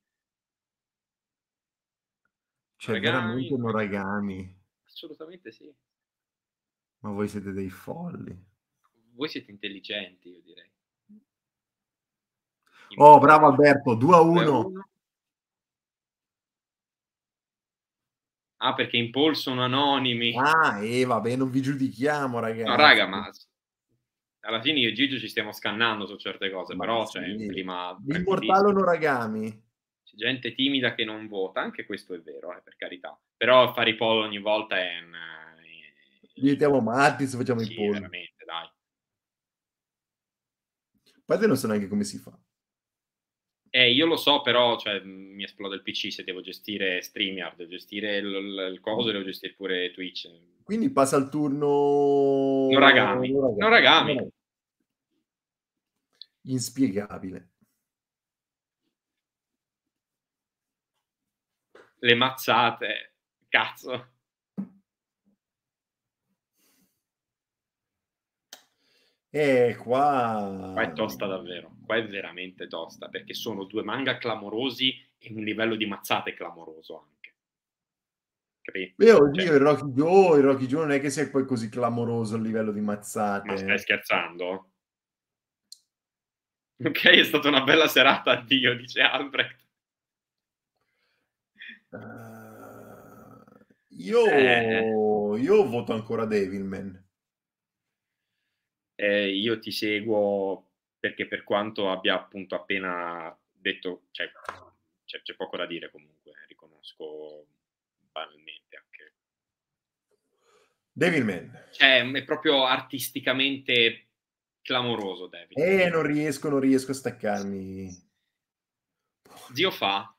Cioè, Ragami, veramente un uragani. Assolutamente sì. Ma voi siete dei folli. Voi siete intelligenti, io direi. In oh, bravo Alberto, 2 a 1. 2 a 1. Ah, perché in poll sono anonimi. Ah, e eh, vabbè, non vi giudichiamo, ragazzi. No, raga, ma alla fine io e Gigio ci stiamo scannando su certe cose, ma però c'è cioè, un clima... Il portalo Noragami. C'è gente timida che non vota, anche questo è vero, eh, per carità. Però fare i poll ogni volta è... Un... Diventiamo eh, matti se facciamo sì, i poll. veramente, dai. Poi non so neanche come si fa. Eh, io lo so, però cioè, mi esplode il PC se devo gestire StreamYard, devo gestire il, il, il coso, devo gestire pure Twitch. Quindi passa il turno... Noragami. Noragami. Noragami. Inspiegabile. Le mazzate, cazzo. E qua... qua è tosta davvero, qua è veramente tosta, perché sono due manga clamorosi e un livello di mazzate clamoroso anche. Capito? Io cioè oddio, cioè... il Rocky Joe, il Rocky Joe non è che sia poi così clamoroso a livello di mazzate. Ma stai scherzando? Ok, è stata una bella serata, addio, dice Albrecht. Uh, io, eh. io voto ancora Devilman eh, io ti seguo perché per quanto abbia appunto appena detto, cioè, c'è, c'è poco da dire comunque, eh, riconosco banalmente anche. Devilman. Cioè, mm, è proprio artisticamente clamoroso David. Eh, non riesco, non riesco a staccarmi. Zio fa.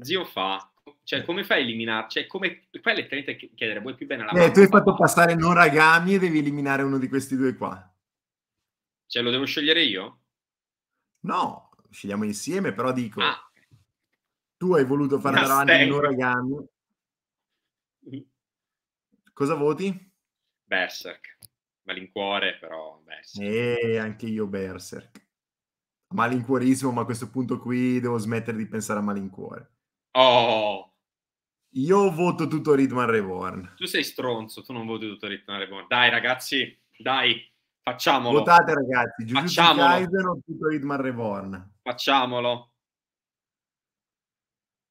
Zio fa. Cioè, come fai a eliminare? Cioè, come... Qua letteralmente chiedere, vuoi più bene alla Beh, tu hai fatto passare non e devi eliminare uno di questi due qua. Cioè, lo devo scegliere io? No, scegliamo insieme, però dico... Ah. Tu hai voluto far andare avanti un Cosa voti? Berserk. Malincuore, però Berserk. E eh, anche io Berserk. malincuorissimo ma a questo punto qui devo smettere di pensare a malincuore. Oh! Io voto tutto Ritman Reborn. Tu sei stronzo, tu non voti tutto Ritman Reborn. Dai ragazzi, dai, facciamolo. Votate ragazzi, Jujutsu o tutto Ritman Reborn. Facciamolo.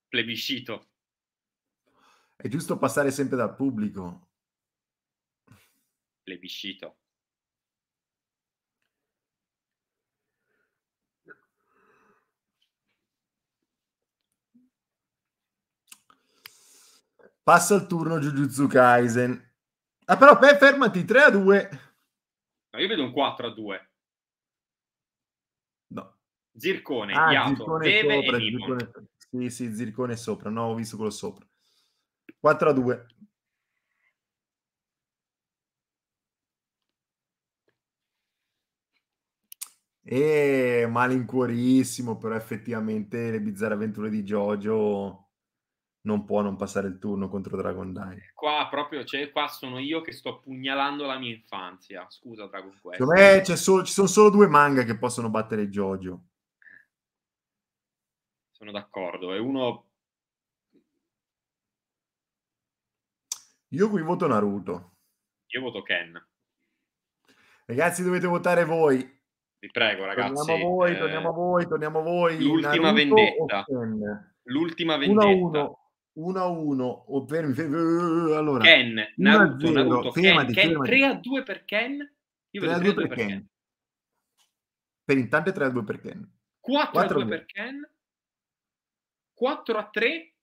Plebiscito. È giusto passare sempre dal pubblico. Plebiscito. Passa il turno Jujutsu Kaisen. Ah, però per, fermati 3 a 2. No, io vedo un 4 a 2. No. Zircone, ah, Iato, Zircone Deve sopra, Zircone, Sì, sì, Zircone sopra. No, ho visto quello sopra. 4 a 2. E eh, malincuorissimo, però effettivamente le bizzarre avventure di Jojo non può non passare il turno contro Dragon Dai. Eh, qua proprio, cioè, qua sono io che sto pugnalando la mia infanzia. Scusa, Dragon Quest. Cioè, c'è solo, ci sono solo due manga che possono battere Jojo. Eh, sono d'accordo. E uno... Io qui voto Naruto. Io voto Ken. Ragazzi, dovete votare voi. Vi prego, ragazzi. Torniamo a voi, eh, torniamo a voi, torniamo a voi. L'ultima Naruto vendetta. L'ultima vendetta. Uno a 1 a 1, ovvero eh, allora, Ken, Naruto, 0, Naruto, fermati, Ken, fermati. 3 a 2 per Ken. Io 3 a 2 per, per Ken. Ken. Per intanto 3 a 2 per Ken. 4, 4 a 2 per Ken. 4 a 3.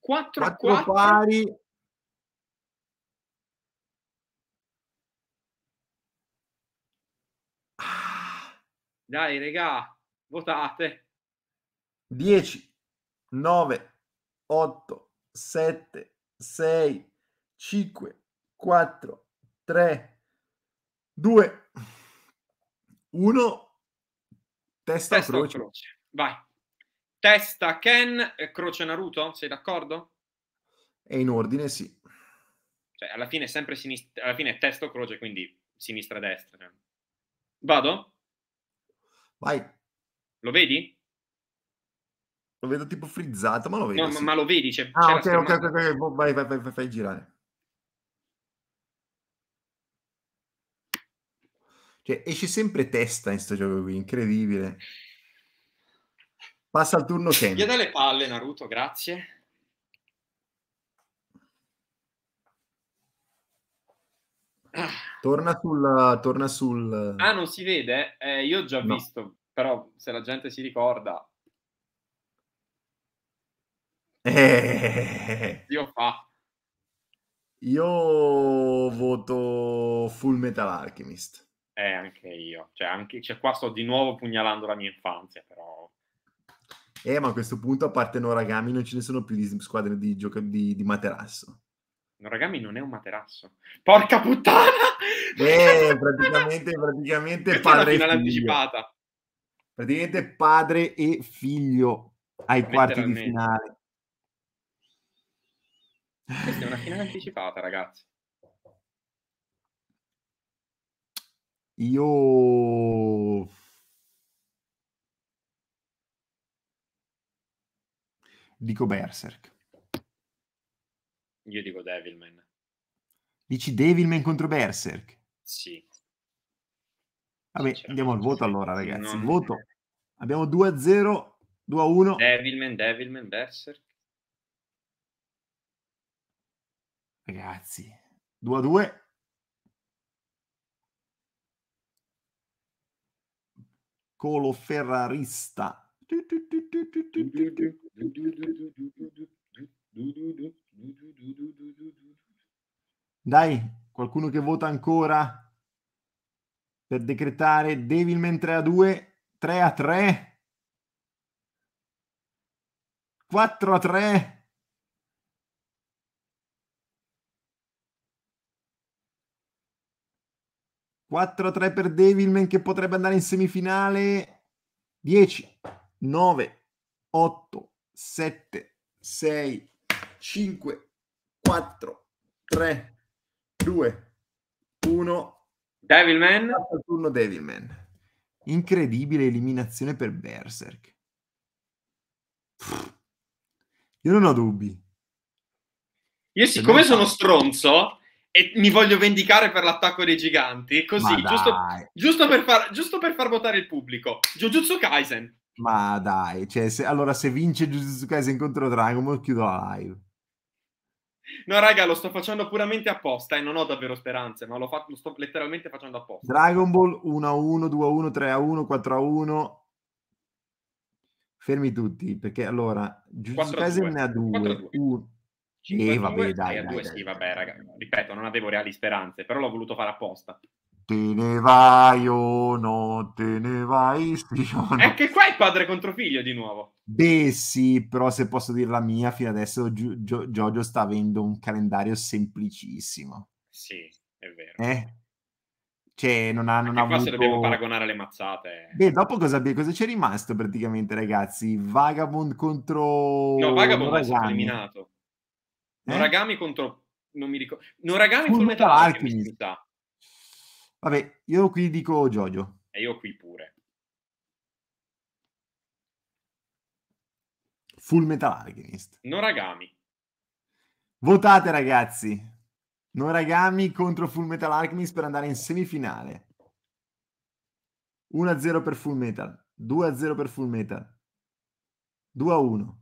4 a 4. 4 ah. Dai, regà, votate. 10, 9, 8, 7, 6, 5, 4, 3, 2, 1. Testa, testa croce. croce. Vai. Testa Ken, eh, croce Naruto, sei d'accordo? È in ordine, sì. Cioè, alla fine è sempre sinistra, alla fine è testa croce, quindi sinistra-destra. Vado? Vai. Lo vedi? Lo vedo tipo frizzato, ma lo vedi. No, sì. ma, lo vedi. C'è, ah, c'è ok, ok, ok, boh, vai, vai, vai, vai, fai girare. Cioè, esce sempre testa in questo gioco qui, incredibile. Passa al turno Ken. Via dalle palle, Naruto, grazie. Torna sul, torna sul... Ah, non si vede? Eh, io ho già no. visto, però se la gente si ricorda, eh. Dio fa. Io voto Full Metal Alchemist. Eh, anche io. Cioè, anche, cioè, qua sto di nuovo pugnalando la mia infanzia, però... Eh, ma a questo punto, a parte Noragami, non ce ne sono più di squadre di, gioca- di, di materasso. Noragami non è un materasso. Porca puttana! Eh, praticamente, praticamente padre e figlio. Praticamente padre e figlio ai quarti di finale. Questa è una finale anticipata, ragazzi. Io... Dico Berserk. Io dico Devilman. Dici Devilman contro Berserk? Sì. Vabbè, andiamo al voto allora, ragazzi. Non... voto. Abbiamo 2 a 0, 2 a 1. Devilman, Devilman, Berserk. Ragazzi, 2 a 2. Colo ferrarista. Dai, qualcuno che vota ancora per decretare Devilman 3 a 2, 3 a 3, 4 a 3. 4-3 per Devilman che potrebbe andare in semifinale. 10, 9, 8, 7, 6, 5, 4, 3, 2, 1. Devilman. Turno Devilman. Incredibile eliminazione per Berserk. Io non ho dubbi. Io siccome sono stronzo, e mi voglio vendicare per l'attacco dei giganti, così, giusto, giusto, per far, giusto, per far, votare il pubblico. Jujutsu Kaisen. Ma dai, cioè, se, allora se vince Jujutsu Kaisen contro Dragon Ball chiudo la live. No, raga, lo sto facendo puramente apposta e eh, non ho davvero speranze, ma lo, fa- lo sto letteralmente facendo apposta. Dragon Ball 1-1, 2-1, 3-1, 4-1. Fermi tutti, perché allora Jujutsu Kaisen ne ha 2, 1, sì, eh, vabbè, dai, a dai, 2, dai, sì, vabbè, raga. Ripeto, non avevo reali speranze, però l'ho voluto fare apposta. Te ne vai o oh no, te ne vai sì o oh no. È che qua è padre contro figlio di nuovo. Beh sì, però se posso dire la mia, fino adesso Gi- Gi- Giorgio sta avendo un calendario semplicissimo. Sì, è vero. Eh? Cioè, non ha, non ha avuto... se dobbiamo paragonare le mazzate. Beh, dopo cosa, cosa c'è rimasto praticamente, ragazzi? Vagabond contro... No, Vagabond Noragami. è eliminato. Noragami eh? contro... non mi ricordo. Noragami Full Metal Alchemist. Vabbè, io qui dico Jojo. E io qui pure. Full Metal Alchemist. Noragami. Votate ragazzi. Noragami contro Full Metal Alchemist per andare in semifinale. 1-0 per Full Metal, 2-0 per Full Metal, 2-1.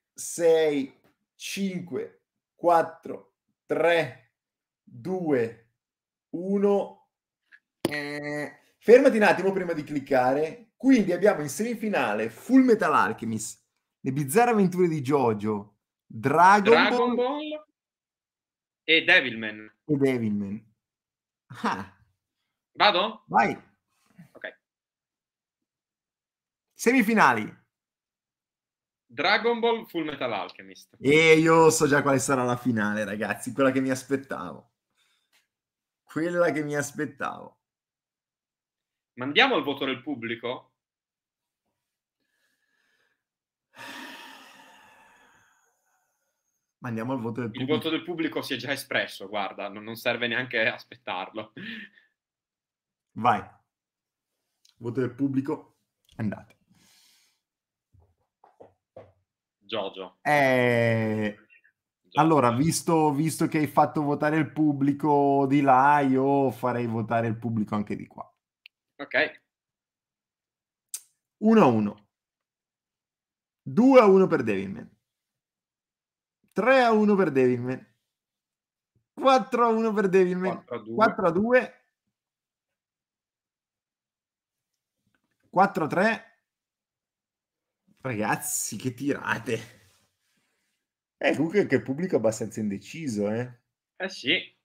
6, 5, 4, 3, 2, 1. Fermati un attimo prima di cliccare. Quindi abbiamo in semifinale Full Metal Alchemist, Le bizzarre avventure di Jojo, Dragon, Dragon Ball... Ball... e Devilman. E Devilman. Ah. Vado? Vai. Ok. Semifinali. Dragon Ball Full Metal Alchemist. E io so già quale sarà la finale, ragazzi, quella che mi aspettavo. Quella che mi aspettavo. Mandiamo il voto del pubblico? Mandiamo il voto del pubblico. Il voto del pubblico si è già espresso, guarda, non serve neanche aspettarlo. Vai. Voto del pubblico, andate. Giorgio. Eh, allora, visto, visto, che hai fatto votare il pubblico di là, io farei votare il pubblico anche di qua. Ok. 1-1. 2-1 per Devilman. 3-1 per Devilman. 4-1 per Devilman. 4-2. 4-3. Ragazzi, che tirate! Eh, comunque che il pubblico è abbastanza indeciso, eh? Eh sì.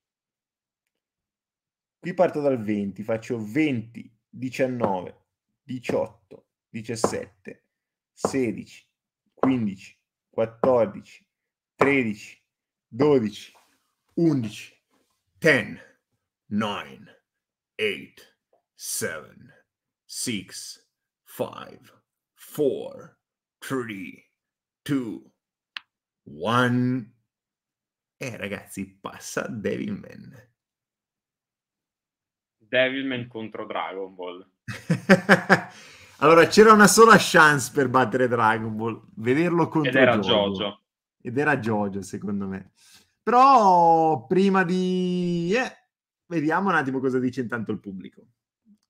Qui parto dal 20, faccio 20, 19, 18, 17, 16, 15, 14, 13, 12, 11, 10, 9, 8, 7, 6, 5, 4, 3, 2, 1. E ragazzi, passa Devilman. Devilman contro Dragon Ball. allora, c'era una sola chance per battere Dragon Ball, vederlo contro Ed era Jojo. Jojo. Ed era Jojo, secondo me. Però prima di... Eh, vediamo un attimo cosa dice intanto il pubblico.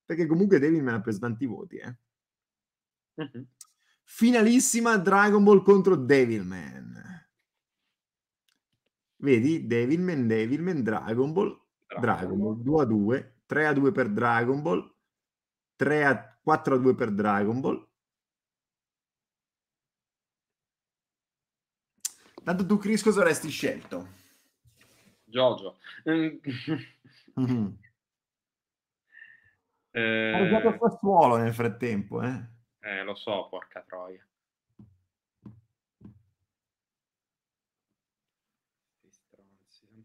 Perché comunque Devilman ha preso tanti voti, eh. Uh-huh. Finalissima Dragon Ball contro Devilman. Vedi, Devilman, Devilman, Dragon Ball, Dragon Ball, 2 a 2, 3 a 2 per Dragon Ball, 3 a 4 a 2 per Dragon Ball. Tanto tu, Chris, cosa avresti scelto? Giorgio. Mm. mm-hmm. eh... Ho giocato a Sassuolo nel frattempo, eh. Eh, lo so, porca troia.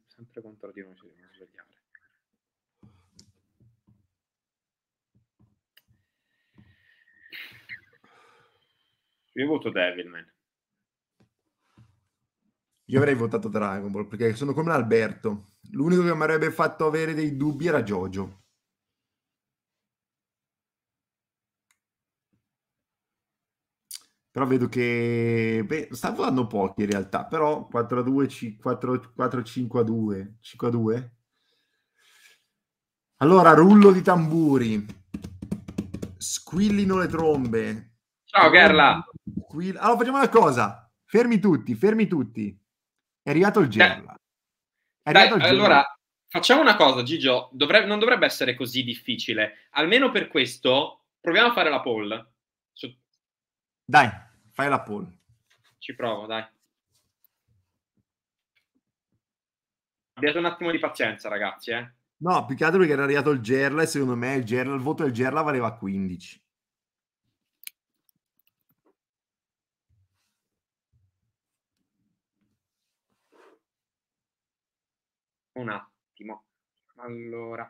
sempre contro di noi ci dobbiamo svegliare. Io voto Devilman. Io avrei votato Dragon Ball perché sono come l'Alberto. L'unico che mi avrebbe fatto avere dei dubbi era Jojo. Però vedo che beh, sta volando pochi in realtà, però 4 a 2, 4, 4 5 a 2, 5 a 2. Allora, rullo di tamburi. Squillino le trombe. Ciao Gerla. Squill... Allora facciamo una cosa. Fermi tutti, fermi tutti. È arrivato il Gerla. È arrivato Dai, il Gerla. Allora, facciamo una cosa, Gigio. Dovrebbe, non dovrebbe essere così difficile. Almeno per questo, proviamo a fare la poll. Dai, fai la poll. Ci provo, dai. Abbiate un attimo di pazienza, ragazzi, eh. No, più che altro perché era arrivato il Gerla e secondo me il, Gerla, il voto del Gerla valeva 15. Un attimo. Allora.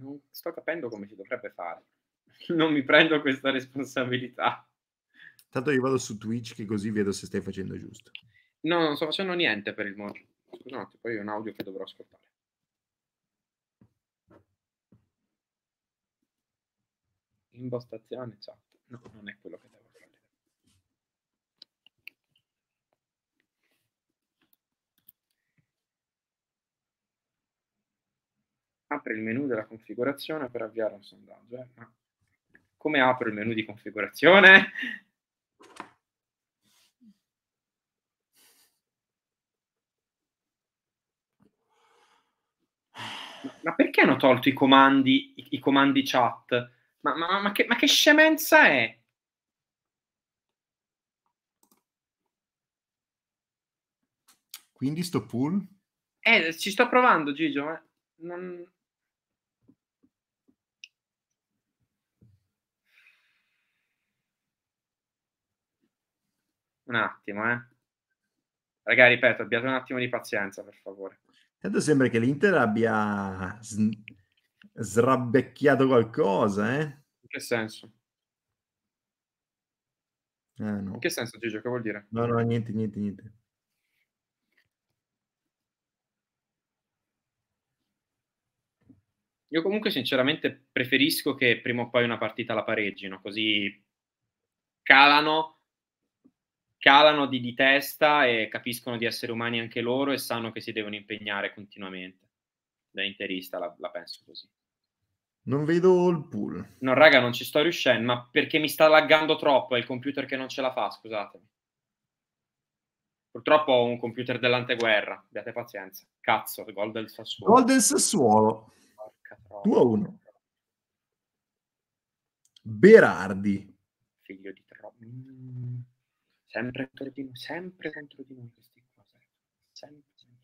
non sto capendo come si dovrebbe fare. Non mi prendo questa responsabilità. Tanto io vado su Twitch che così vedo se stai facendo giusto. No, non sto facendo niente per il momento. Scusate, poi è un audio che dovrò ascoltare. Impostazione, chat. No, non è quello che devo. apre il menu della configurazione per avviare un sondaggio. Eh? Ma come apro il menu di configurazione? Ma perché hanno tolto i comandi, i, comandi chat? Ma, ma, ma, che, ma che scemenza è? Quindi sto pull? Eh, ci sto provando, Gigio, ma non... Un attimo, eh. Ragazzi, ripeto, abbiate un attimo di pazienza, per favore. Tanto sembra che l'Inter abbia s- srabbecchiato qualcosa, eh? In che senso? Eh, no. In che senso, Gigio? Che vuol dire? No, no, niente, niente, niente. Io comunque sinceramente preferisco che prima o poi una partita la pareggino, così calano calano di, di, testa e capiscono di essere umani anche loro e sanno che si devono impegnare continuamente. Da interista la, la penso così. Non vedo il pool. No, raga, non ci sto riuscendo, ma perché mi sta laggando troppo, è il computer che non ce la fa, scusatemi. Purtroppo ho un computer dell'anteguerra, abbiate pazienza. Cazzo, gol del Sassuolo. Gol del Sassuolo. 2-1. Berardi. Figlio di troppo sempre contro di noi, sempre contro di noi questi qua, sempre, sempre.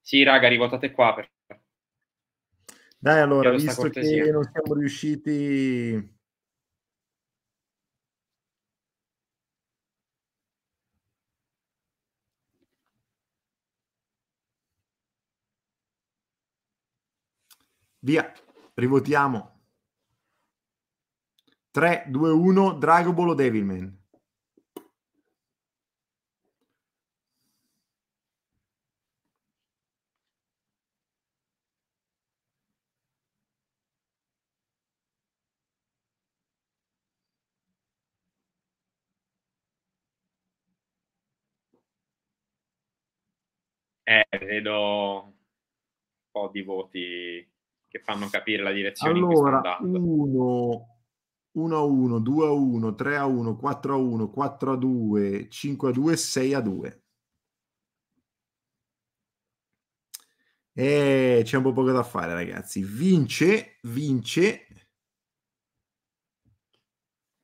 Sì, raga, rivotate qua. Per... Dai, allora, visto che non siamo riusciti Via, rivotiamo. 3, 2, 1, Dragon Ball o Devilman? Eh, vedo un po' di voti che fanno capire la direzione allora, 1 1 a 1, 2 a 1, 3 a 1, 4 a 1, 4 a 2, 5 a 2, 6 a 2. E eh, c'è un po' poco da fare, ragazzi. Vince, vince.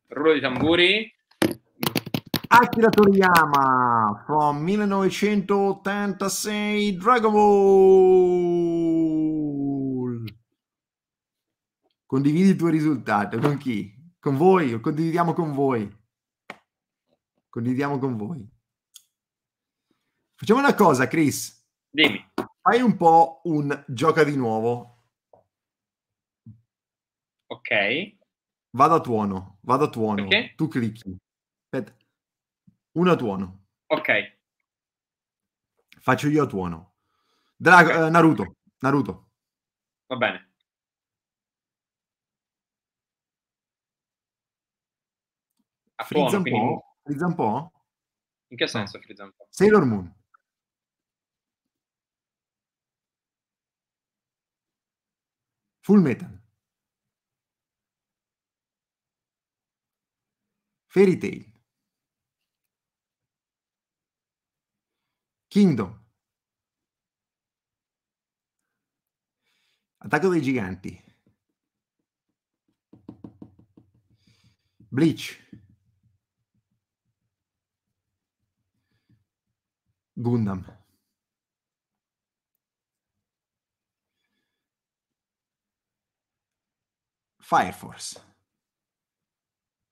Rullo di tamburi. Akira Toriyama from 1986 Dragon Ball. Condividi il tuo risultato con chi? Con voi, lo condividiamo con voi. Condividiamo con voi. Facciamo una cosa, Chris. Dimmi. Fai un po' un gioca di nuovo. Ok. Vado a tuono, vado a tuono. Okay. Tu clicchi. Aspetta. Uno a tuono. Ok. Faccio io a tuono. Dra- okay. Eh, Naruto, Naruto. Va bene. a ah, frizza un quindi... po', un po'? In che senso no. frizza un po'? Sailor Moon. Full Metal. Fairy Tail. Kingdom. Attacco dei giganti. Bleach. Gundam. Fire Force.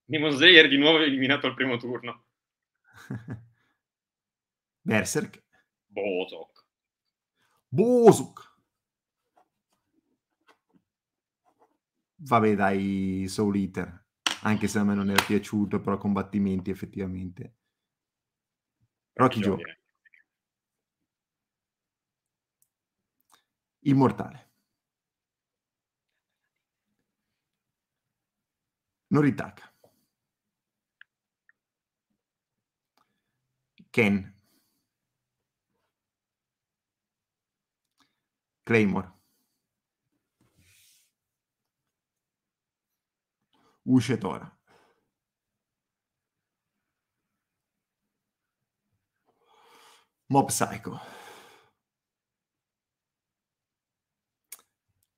Demon Slayer di nuovo eliminato al primo turno. Berserk. Bosok. Bosok. Vabbè, dai, Soul Eater. Anche se a me non era piaciuto, però combattimenti effettivamente. Rocky Joe. immortale. Noritaka. Ken. Claymore. Uscetora. Mob Psycho.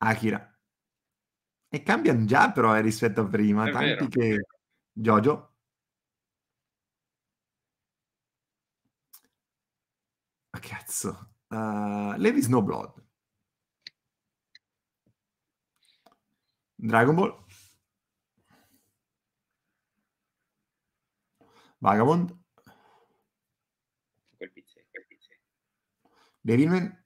Akira. E cambiano già però eh, rispetto a prima, è tanti vero. che... Jojo? Ma cazzo. Uh, Levi Snowblood. Dragon Ball. Vagabond. Quel pizze, quel pizze. Devilman.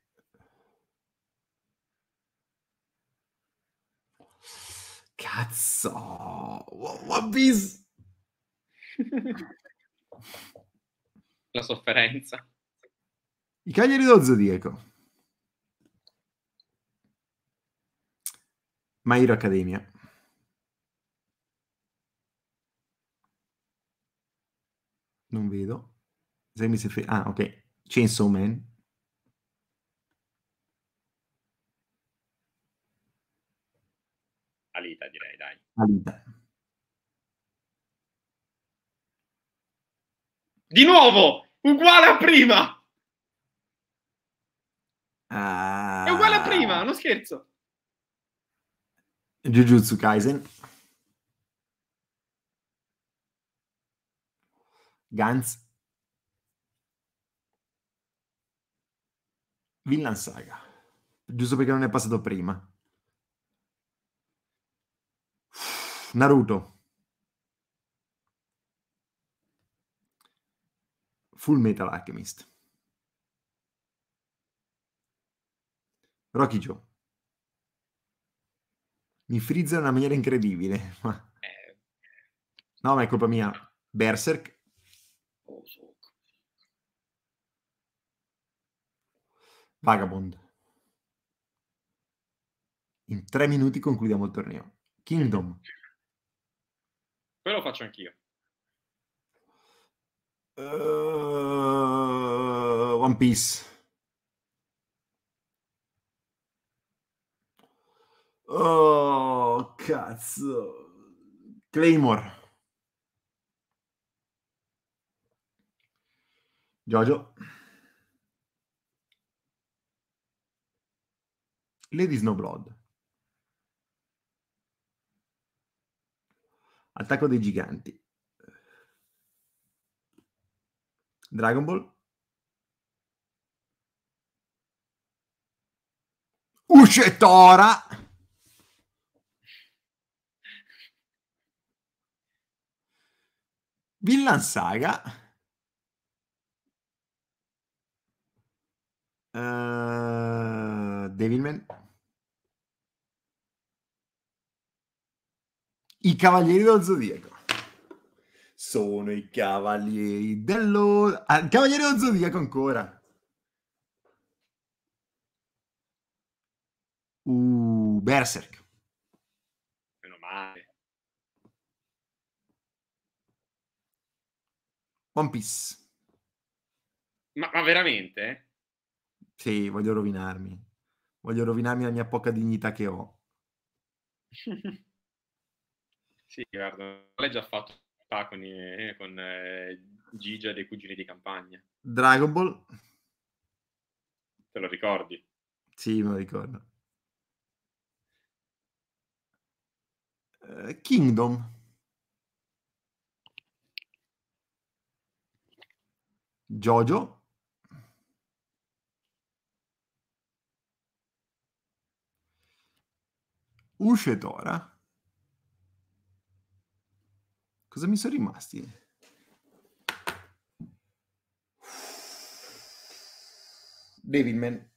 Cazzo! One Piece! La sofferenza. I Cagliari dello Zodiaco. Mairo Accademia. Non vedo. Ah, ok. Chainsaw Man. Alita direi, dai. Alita. Di nuovo, uguale a prima. Ah. È uguale a prima, ah. non scherzo. Jujutsu Kaisen. Gantz. Villan Saga. Giusto perché non è passato prima. Naruto. Full Metal Alchemist. Rocky Joe. Mi frizza in una maniera incredibile. no, ma è colpa mia. Berserk. Vagabond. In tre minuti concludiamo il torneo. Kingdom. Quello faccio anch'io. Uh, One Piece. Oh, cazzo. Claymore. Giorgio. Lady Snowblood. Attacco dei giganti. Dragon Ball. Usce Tora. Villan Saga. Uh, Devilman. I Cavalieri dello Zodiaco. Sono i Cavalieri dello... Ah, Cavalieri dello Zodiaco ancora. Uh, Berserk. Meno male. One Piece. Ma, ma veramente? Sì, voglio rovinarmi. Voglio rovinarmi la mia poca dignità che ho. Sì, guarda, l'hai già fatto con, eh, con eh, Gigia dei Cugini di Campagna. Dragon Ball. Te lo ricordi? Sì, me lo ricordo. Uh, Kingdom. Jojo. d'ora? Cosa mi sono rimasti? Man.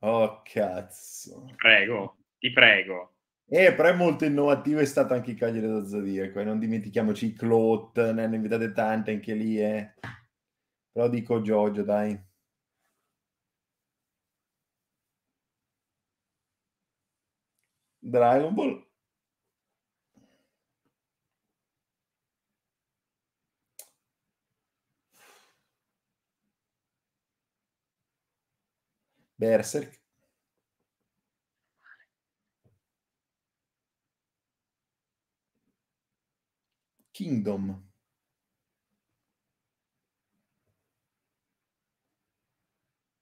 Oh cazzo. Prego, ti prego. E eh, però è molto innovativo è stato anche il Cavaliere da Zodiaco, e eh. non dimentichiamoci Clot, ne hanno invitate tante anche lì, eh. Però dico Giorgio, dai. Dragon Ball. Berserk. Kingdom.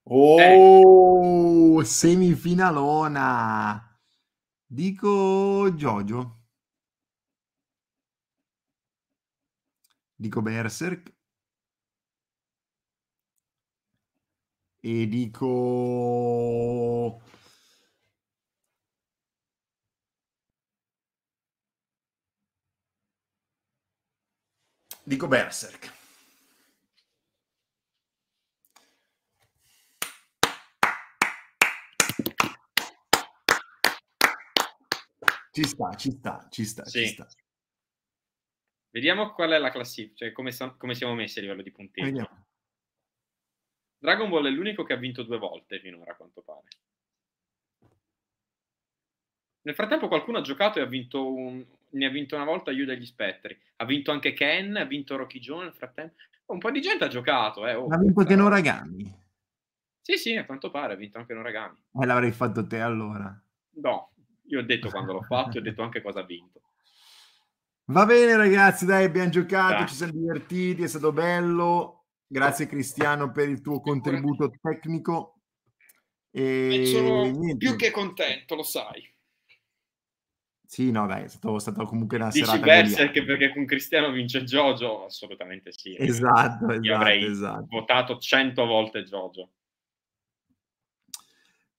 Eh. Oh, eh. semifinalona. Dico Jojo. Dico Berserk. E dico... Dico Berserk. Ci sta, ci sta, ci sta, sì. ci sta. Vediamo qual è la classifica, cioè come, so- come siamo messi a livello di punteggio. Vediamo. Dragon Ball è l'unico che ha vinto due volte finora, a quanto pare. Nel frattempo qualcuno ha giocato e ha vinto un... ne ha vinto una volta Yu degli Spettri. Ha vinto anche Ken, ha vinto Rocky Joe nel frattempo. Oh, un po' di gente ha giocato. Eh. Oh, ha vinto anche Tenoragami. Sì, sì, a quanto pare ha vinto anche Noragami. E l'avrei fatto te allora. No, io ho detto quando l'ho fatto, ho detto anche cosa ha vinto. Va bene ragazzi, dai, abbiamo giocato, Grazie. ci siamo divertiti, è stato bello. Grazie Cristiano per il tuo contributo tecnico. E eh, sono niente. più che contento, lo sai. Sì, no, dai, è stato, stato comunque una Dici serata. anche perché con Cristiano vince Giorgio? Assolutamente sì. Esatto, Io avrei esatto. esatto. votato 100 volte Giorgio.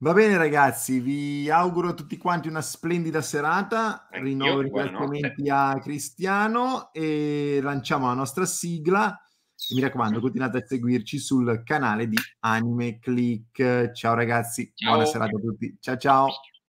Va bene ragazzi, vi auguro a tutti quanti una splendida serata, rinnovo i ringraziamenti a Cristiano e lanciamo la nostra sigla e mi raccomando continuate a seguirci sul canale di Anime Click. Ciao ragazzi, ciao. buona serata a tutti, ciao ciao.